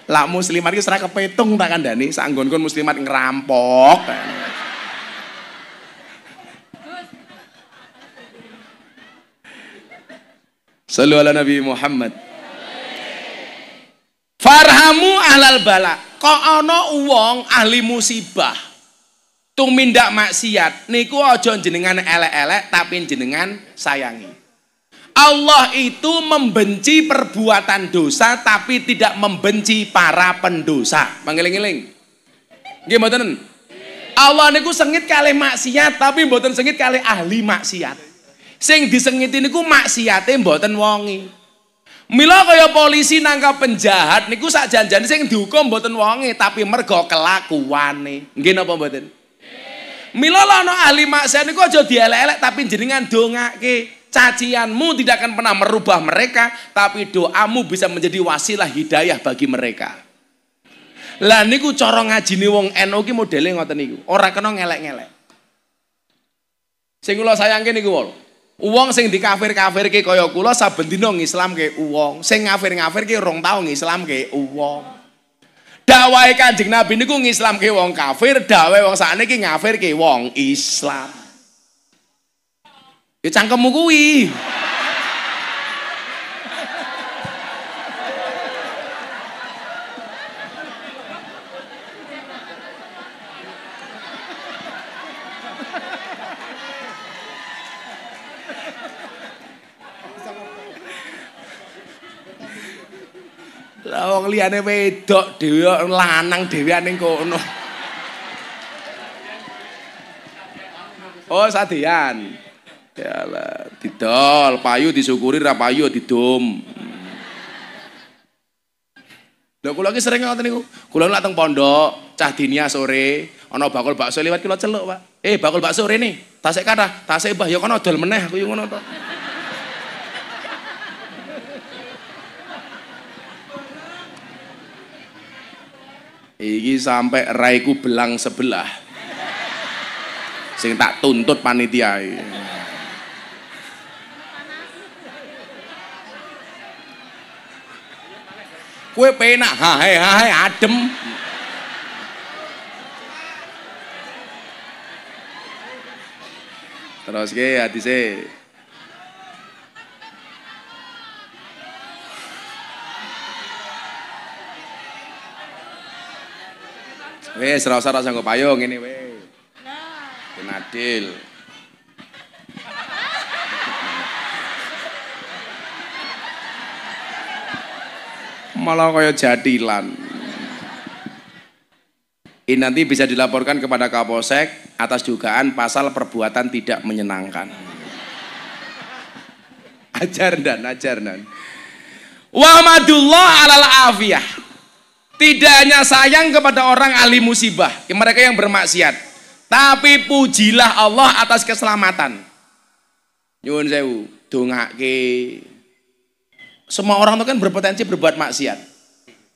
Lah muslimat ini serak kepetung tak Dani, sanggon kon muslimat ngerampok. Sallu ala Nabi Muhammad. Farhamu alal balak kok ana wong ahli musibah tumindak maksiat niku aja jenengan elek-elek tapi jenengan sayangi Allah itu membenci perbuatan dosa tapi tidak membenci para pendosa mangeling eling nggih mboten Allah niku sengit kali maksiat tapi mboten sengit kali ahli maksiat sing disengiti niku maksiate mboten wongi. Mila kaya polisi nangkap penjahat niku sak janjane sing dihukum mboten wonge tapi mergo kelakuane. Nggih napa mboten? Mila ana ahli maksiat niku aja dielek-elek tapi jenengan dongake. Cacianmu tidak akan pernah merubah mereka, tapi doamu bisa menjadi wasilah hidayah bagi mereka. Lah niku cara ngajine wong NU ki modele ngoten niku. Ora kena ngelek-ngelek. Sing kula sayangke niku wae. Uang sing dikafir ke kaya kula saben ngislam ke uang, sing ngafir-ngafirke ngafir rong tau ke uang. Dawahe Kanjeng Nabi niku ke uang kafir, dawahe wong ngafir ke uang Islam. Ya cangkemmu kuwi. wong liyane wedok dhewe lanang dewi aning kono. Oh, ya lah didol, payu disyukuri rapayu payu ya didom. Hmm. Lho kula ki sering ngoten niku. Kula lak teng pondok, cah dinia ya sore, ana bakul bakso liwat kula celuk, Pak. Eh, bakul bakso rene. Tasik kathah, tasik Mbah ya kono dol meneh aku ngono to. Iki sampai raiku belang sebelah. Sing tak tuntut panitia. Kue penak, hahe hahe adem. Terus ke saya. Wes ora rasa nggo payung ini wes, Nah. Nadil. Malah kaya jadilan. Ini nanti bisa dilaporkan kepada Kapolsek atas dugaan pasal perbuatan tidak menyenangkan. Ajar dan ajar dan. Wahmadullah alal afiyah. Tidak hanya sayang kepada orang ahli musibah, mereka yang bermaksiat, tapi pujilah Allah atas keselamatan. Nyuwun sewu, dongake. Semua orang itu kan berpotensi berbuat maksiat.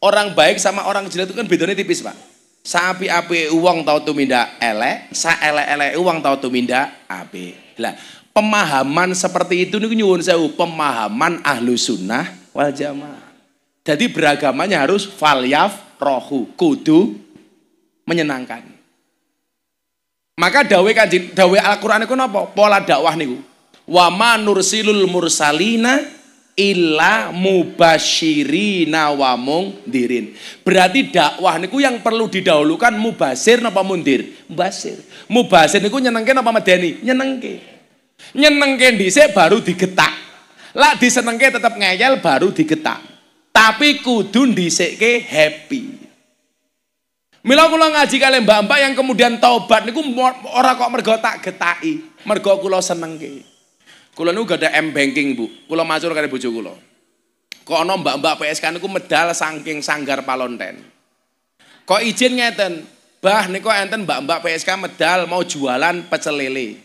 Orang baik sama orang jelek itu kan bedanya tipis, Pak. Sapi api uang tau minda elek, sa elek elek uang tau minda api. Lah, pemahaman seperti itu nih nyuwun sewu, pemahaman ahlu sunnah wal jamaah. Jadi beragamanya harus falyaf rohu, kudu menyenangkan. Maka dawe kanjeng, dawe Al-Qur'an itu napa? Pola dakwah niku. Wa ma silul mursalina illa mubasyirina wa mundirin. Berarti dakwah niku yang perlu didahulukan mubasir napa mundir? Mubasir. Mubasir niku nyenengke napa medeni? Nyenengke. Nyenengke dhisik baru digetak. Lah disenengke tetap ngeyel baru digetak tapi kudu ndhisekke happy. Mila kula ngaji kali mbak-mbak yang kemudian taubat niku ora kok mergo tak getai, mergo kula senengke. Kula niku gak M banking, Bu. Kula masuk kali bojo kula. Kok ana mbak-mbak PSK niku medal saking Sanggar Palonten. Kok izin ngeten, Bah niku enten mbak-mbak PSK medal mau jualan pecel lele.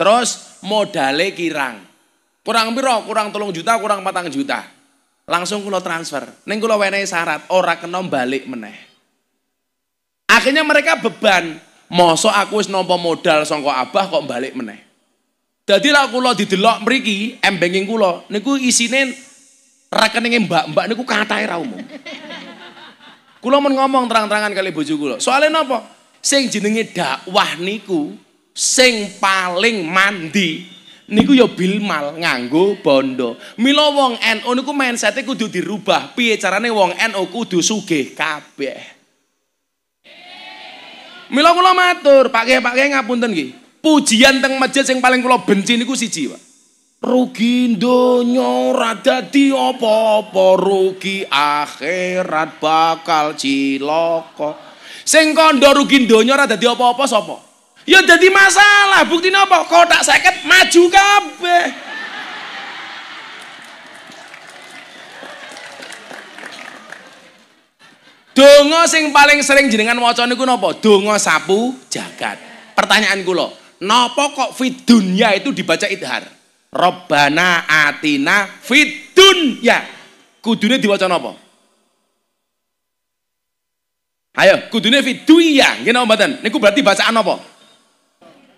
Terus modale kirang. Kurang piro? Kurang tolong juta, kurang patang juta langsung kulo transfer. neng kulo wenehi syarat ora kena balik meneh. Akhirnya mereka beban, moso aku wis nampa modal sangka abah kok balik meneh. Dadi lak kula didelok mriki embenging kula niku isine rekeninge mbak-mbak niku katahe ra umum. Kula men ngomong terang-terangan kali bojo kula. Soale napa? Sing jenenge dakwah niku sing paling mandi niku ya mal nganggo bondo. Mila wong NU niku mindset kudu dirubah. Piye carane wong NU kudu sugih kabeh. Mila kula matur, Pak Kiai, Pak Kiai ngapunten nggih. Pujian teng masjid sing paling kula benci niku siji, Pak. Rugi donya ora dadi apa-apa, rugi akhirat bakal ciloko Sing kandha rugi donya ora dadi apa-apa sapa? Ya jadi masalah. Bukti apa? tak sakit maju kabeh. Dongo sing paling sering jenengan wacan itu nopo. Dongo sapu jagat. Pertanyaan lo. Nopo kok fit dunia itu dibaca idhar? Robbana atina fitun ya. Kudunya diwacan nopo. Ayo, kudunya fit dunia Nggih Niku berarti bacaan nopo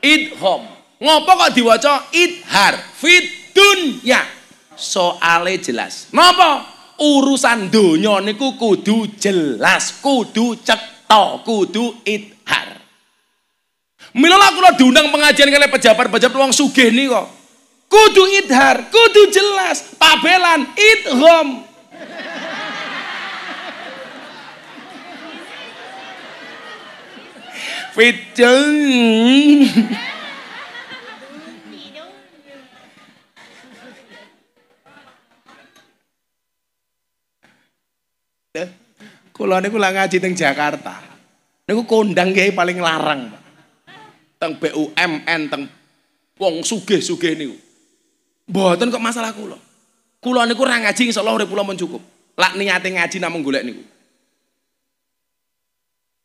idhom. Ngopo kok diwaca idhar fit dunya? Soale jelas. Ngopo? Urusan donya niku kudu jelas, kudu cetha, kudu idhar. Mila aku lo diundang pengajian kali pejabat-pejabat wong sugih nih kok. Kudu idhar, kudu jelas, pabelan, idhom. Fiteng. Kula niku lak ngaji teng Jakarta. Niku kondang kiai paling larang, Pak. Teng BUMN teng wong sugih-sugih niku. Mboten kok masalah kula. Kula niku ra ngaji insya Allah kula men cukup. Lak niate ngaji namung gulek niku.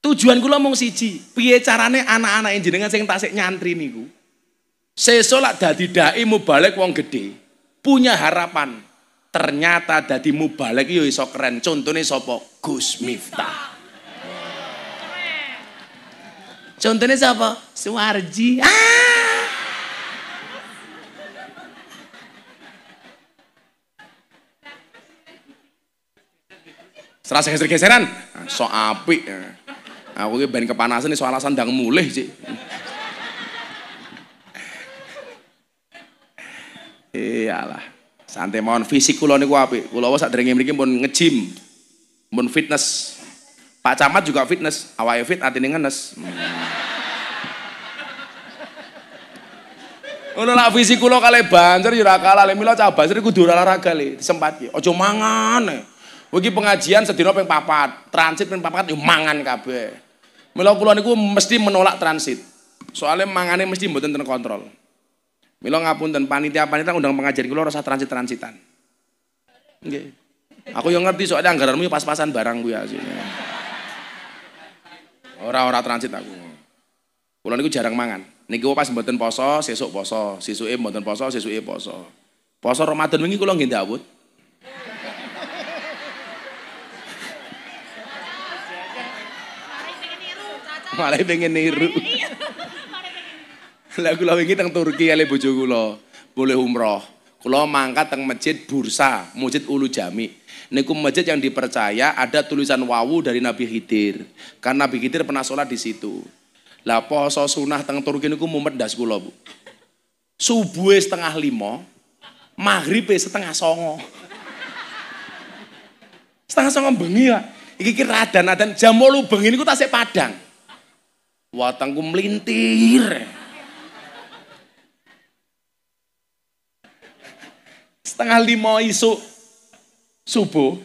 Tujuan kula mung siji, piye carane anak-anak jenengan sing tasik nyantri niku sesuk lak dadi dai mubalek wong gede, punya harapan. Ternyata dadi mubalek yo iso keren. Contone sapa? Gus Miftah. Contohnya siapa? Suwarji. Ah! Serasa geser-geseran. Ah, so apik. Aku ini ben kepanasan nih, alasan sandang mulih, sih. Iyalah. Santai mohon fisik nih niku apik. Kula wae sakdherenge mriki pun ngejim Pun fitness. Pak Camat juga fitness. Awake fit atine nganes hmm. Ngono lah fisik kulo kale banjir ya ora kalah. jadi kudu olahraga sempat disempat ki. cuma mangan. Wingi pengajian sedina ping papat, transit ping papat yo mangan kabeh. Mila kula niku mesti menolak transit. Soalnya mangane mesti mboten ten kontrol. Mila ngapunten panitia-panitia undang pengajian kula rasa transit-transitan. Nggih. Aku yang ngerti soalnya anggaranmu pas-pasan barang gue asine. Ora-ora transit aku. Kula niku jarang mangan. Niki pas mboten poso, sesuk poso, sesuke mboten poso, sesuke poso. Poso Ramadan wingi kula nggih ndawut. Malah pengen niru. Lah kula wingi teng Turki ale bojo kula, boleh umroh. Kula mangkat teng masjid Bursa, Masjid Ulu Jami. Niku masjid yang dipercaya ada tulisan wawu dari Nabi Khidir. Karena Nabi Khidir pernah sholat di situ. Lah poso sunah teng Turki niku mumet das kula, Bu. Subuhe setengah lima, maghrib setengah songo. Setengah songo bengi ya. Iki kira dan adan jam 8 bengi niku tasik padang. Watangku melintir. Setengah lima isu subuh,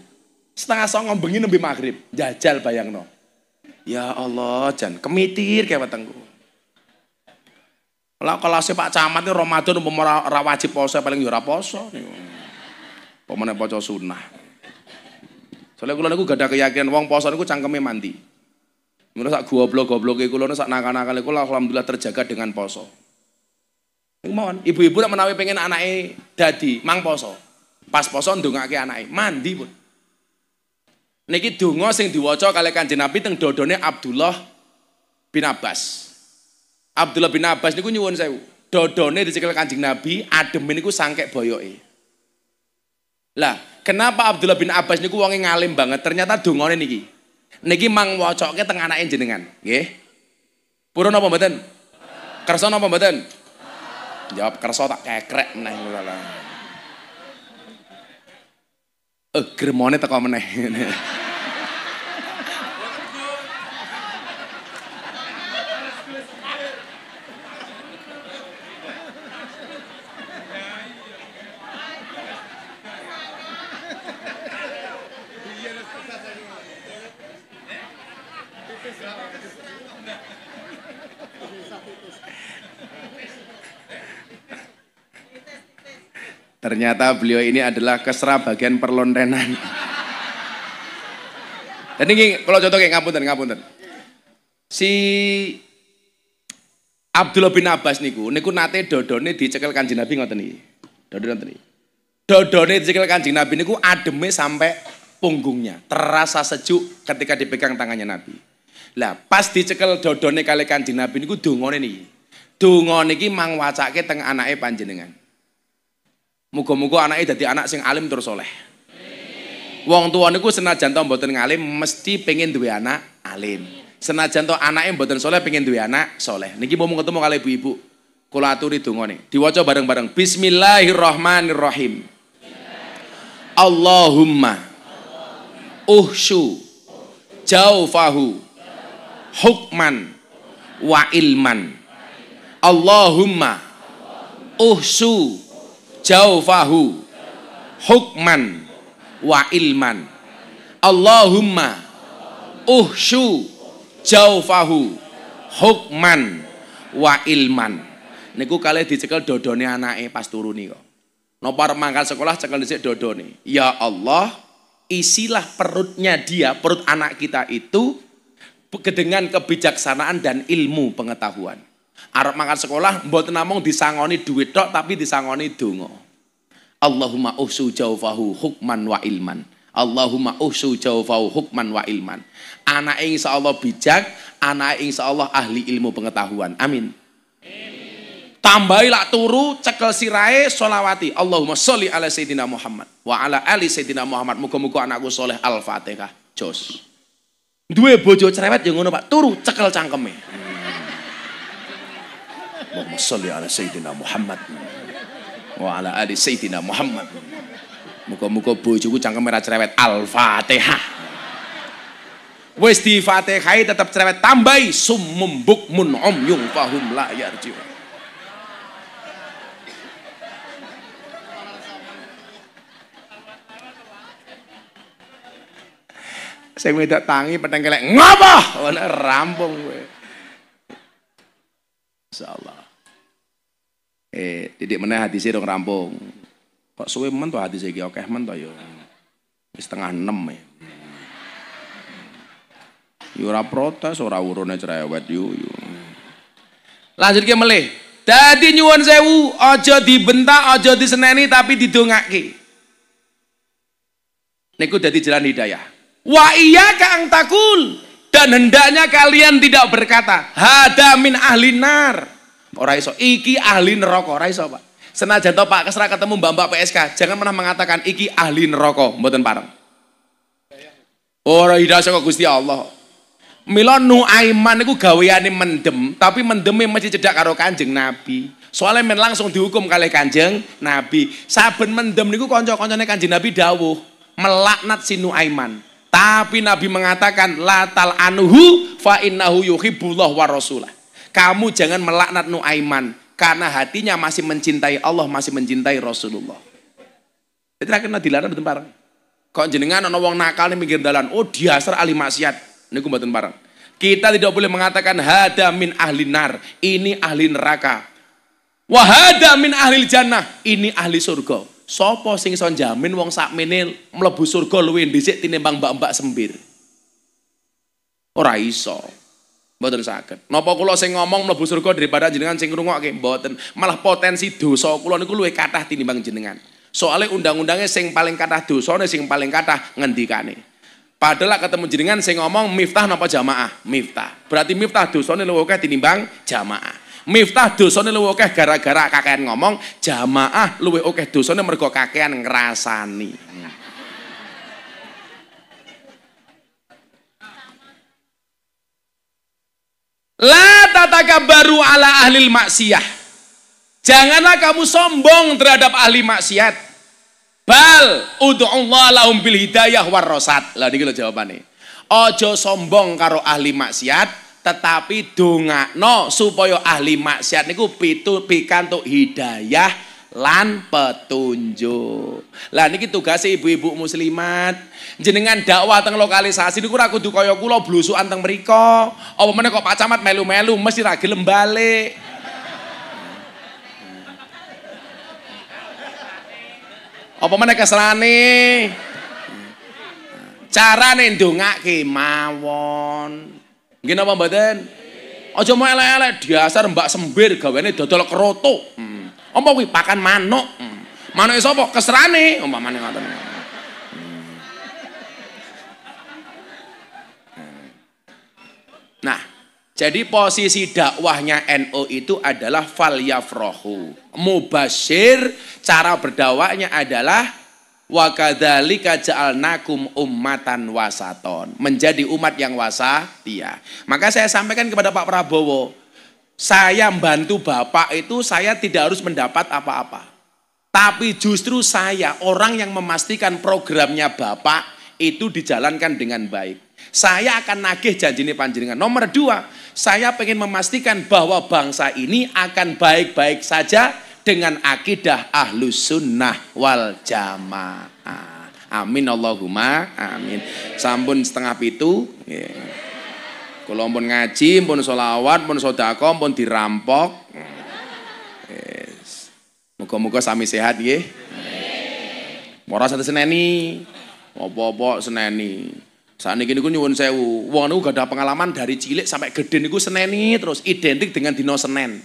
setengah songo bengi lebih maghrib. Jajal bayangno. Ya Allah, jan kemitir kayak watangku. Lah kalau si Pak Camat itu Ramadan umum rawajib poso paling yura poso. Pemenang poso sunnah. Soalnya kalau aku gak ada keyakinan uang poso gue cangkemnya mandi. Mula sak goblok-goblok iku lono sak nakal-nakal iku alhamdulillah terjaga dengan poso. mohon ibu-ibu nak menawi pengen anake dadi mang poso. Pas poso ndongake anake, mandi pun. Niki donga sing diwaca kali Kanjeng Nabi teng dodone Abdullah bin Abbas. Abdullah bin Abbas niku nyuwun sewu. Dodone dicekel Kanjeng Nabi, adem niku sangkek boyoke. Lah, kenapa Abdullah bin Abbas niku wonge ngalim banget? Ternyata dongane niki. Niki mang wocoknya teng anake jenengan, nggih. Purun apa mboten? Kersa apa mboten? Jawab kersa tak kekrek meneh ngono Eh, germone teko meneh. Ternyata beliau ini adalah kesra bagian perlontenan. Dan ini kalau contoh kayak ngapunten, ngapunten. Si Abdullah bin Abbas niku, niku nate dodone dicekel kanjeng Nabi ngoten iki. Dodone ngoten iki. Dodone dicekel kanjeng Nabi niku ademe sampai punggungnya, terasa sejuk ketika dipegang tangannya Nabi. Lah pas dicekel dodone kali kanjeng Nabi niku dungone niki. Dungone iki mang wacake teng anake panjenengan. Muga-muga anaknya jadi anak sing alim terus soleh. Wong tua niku senajan tau mboten ngalim mesti pengen duwe anak alim. Senajan to anaknya mboten soleh pengen duwe anak soleh. Niki mau ketemu kali ibu-ibu. Kula aturi nih Diwaca bareng-bareng. Bismillahirrahmanirrahim. Allahumma uhsu jaufahu hukman wa ilman. Allahumma uhsyu jaufahu hukman wa ilman Allahumma uhsyu jaufahu hukman wa ilman niku kali dicekel dodone anake pas turu kok nopar mangkal sekolah cekel dicek dodone ya Allah isilah perutnya dia perut anak kita itu dengan kebijaksanaan dan ilmu pengetahuan Arab makan sekolah, buat namung disangoni duit tok tapi disangoni dungo. Allahumma uhsu jawfahu hukman wa ilman. Allahumma uhsu jawfahu hukman wa ilman. Anak insya Allah bijak, anak insya Allah ahli ilmu pengetahuan. Amin. Amin. Tambahilah turu cekel sirae solawati. Allahumma sholli ala sayyidina Muhammad wa ala ali sayyidina Muhammad. Muka-muka anakku soleh Al-Fatihah. Jos. dua bojo cerewet yang ngono Pak, turu cekel cangkeme. Allahumma salli ala Sayyidina Muhammad wa ala ali Sayyidina Muhammad muka-muka bojoku cangkem merah cerewet Al-Fatihah wis di Fatihai tetap cerewet Tambai summum bukmun umyung fahum layar yarji'un Saya tidak tangi pedang kelek ngapa ngono rampung kowe insyaallah eh titik meneh hadise dong rampung. Kok suwe men hati saya iki akeh men to ya. setengah enam ya. Yura ora protes, ora urune cerewet yo yo. ke meleh. Dadi nyuwun sewu, aja dibentak, aja diseneni tapi didongake. Niku dadi jalan hidayah. Wa iya ang takul dan hendaknya kalian tidak berkata Hadamin ahlinar. Ora iso. Iki ahli neraka, ora iso, Pak. Senajan to Pak Kesra ketemu Mbak-mbak PSK, jangan pernah mengatakan iki ahli neraka, mboten pareng. Ora ida saka Gusti Allah. Mila Nuaiman iku gaweane mendem, tapi mendeme mesti cedak karo Kanjeng Nabi. Soalnya men langsung dihukum kali Kanjeng Nabi. Saben mendem niku kanca-kancane Kanjeng Nabi dawuh melaknat si Nuaiman. Tapi Nabi mengatakan Latal anhu fa innahu yuhibbullah wa rasulah. Kamu jangan melaknat Nuaiman karena hatinya masih mencintai Allah, masih mencintai Rasulullah. Jadi akhirnya dilarang betul barang. Kok jenengan ana wong nakal ning pinggir dalan, oh diasar ahli maksiat. Niku mboten barang. Kita tidak boleh mengatakan hada min ahli nar, ini ahli neraka. Wahadamin ahli jannah, ini ahli surga. So sing son jamin wong sakmene mlebu surga luwih dhisik tinimbang mbak-mbak sembir. Ora iso. Mboten saged. Napa kula sing ngomong mlebu surga daripada jenengan sing ngrungokke? Mboten. Malah potensi dosa kula niku luwih kathah tinimbang jenengan. Soale undang-undangnya sing paling kathah dosane sing paling kathah ngendikane. Padahal ketemu jenengan sing ngomong miftah napa jamaah? Miftah. Berarti miftah dosane luwih akeh tinimbang jamaah. Miftah dosane luwih akeh gara-gara kakean ngomong, jamaah luwih akeh dosane mergo kakean ngrasani. Hmm. La baru ala ahli maksiat. Janganlah kamu sombong terhadap ahli maksiat. Bal Allah lahum bil hidayah war rosat. Lah niki lho jawabane. Ojo sombong karo ahli maksiat, tetapi dongakno supaya ahli maksiat niku pitu pikantuk hidayah lan petunjuk. Lah niki tugas ibu-ibu muslimat, Jenengan dakwah teng lokalisasi niku ora kudu kaya kula blusukan teng mriku. Apa meneh kok Pak Camat melu-melu mesti ra gelem bali. Apa meneh keserane? Carane ndongake mawon. Nggih napa mboten? Aja mau elek-elek dasar Mbak Sembir gawene dodol kroto. Hmm. Apa kuwi pakan manuk? Hmm. Manuke sapa? Keserane umpamane ngoten. Nah, jadi posisi dakwahnya NU NO itu adalah fal yafrohu. Mubashir cara berdakwahnya adalah wa kadzalika ja'alnakum ummatan wasaton, menjadi umat yang wasatia. Maka saya sampaikan kepada Pak Prabowo, saya membantu Bapak itu saya tidak harus mendapat apa-apa. Tapi justru saya orang yang memastikan programnya Bapak itu dijalankan dengan baik. Saya akan nagih janji ini panjenengan. Nomor dua, saya ingin memastikan bahwa bangsa ini akan baik-baik saja dengan akidah ahlu sunnah wal jamaah. Amin Allahumma, amin. Sampun setengah pitu. Kalau pun ngaji, pun solawat, pun sodako, pun dirampok. Moga-moga sami sehat ya. Mora satu seneni. Apa-apa seneni. Saat ini niku nyuwun sewu, wong niku gak ada pengalaman dari cilik sampai gede niku seneni terus identik dengan dino senen.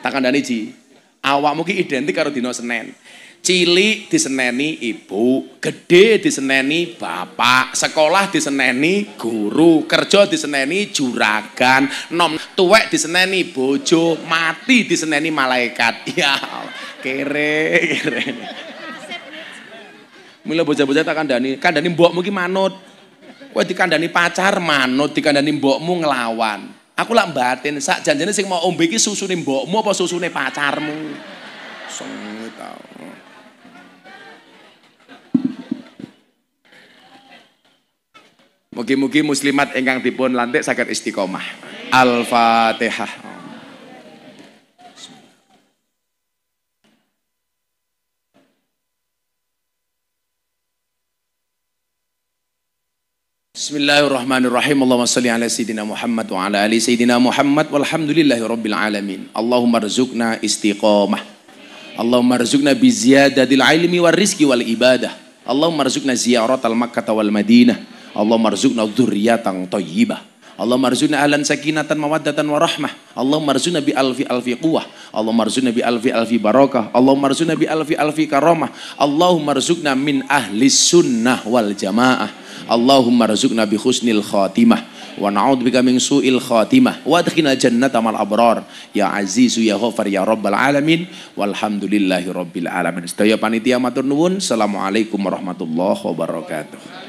Takkan kandani ji. Awak mungkin identik karo dino senen. Cilik diseneni ibu, gede diseneni bapak, sekolah diseneni guru, kerja diseneni juragan, nom tuwek diseneni bojo, mati diseneni malaikat. Ya, kere, kere. Mula bocah-bocah Dani, kan Dani buat mungkin manut. Kowe dikandani pacar manut, dikandani mbokmu ngelawan. Aku lak batin sak janjane sing mau ombe iki susune mbokmu apa susune pacarmu? Sengit tau. Mugi-mugi muslimat ingkang dipun lantik sakit istiqomah. Al-Fatihah. Bismillahirrahmanirrahim. Allahumma salli ala sayyidina Muhammad wa ala ali sayyidina Muhammad walhamdulillahi rabbil alamin. Allahumma rzuqna istiqamah. Allahumma rzuqna bi ziyadatil ilmi war rizqi wal ibadah. Allahumma rzuqna ziyarat Makkah wal Madinah. Allahumma rzuqna dzurriatan thayyibah. Allah marzuna ahlan sakinatan mawaddatan warahmah. Allah marzuna bi alfi alfi quwah. Allah marzuna bi alfi alfi barokah. Allah marzuna bi alfi alfi karomah. Allah marzukna min ahli sunnah wal jamaah. Allah marzukna bi khusnil khatimah. Wa na'ud bika min su'il khatimah. Wa adkhina jannata mal abrar. Ya azizu ya ghafar ya rabbal alamin. Walhamdulillahi rabbil alamin. Sedaya panitia matur nuwun. Assalamualaikum warahmatullahi wabarakatuh.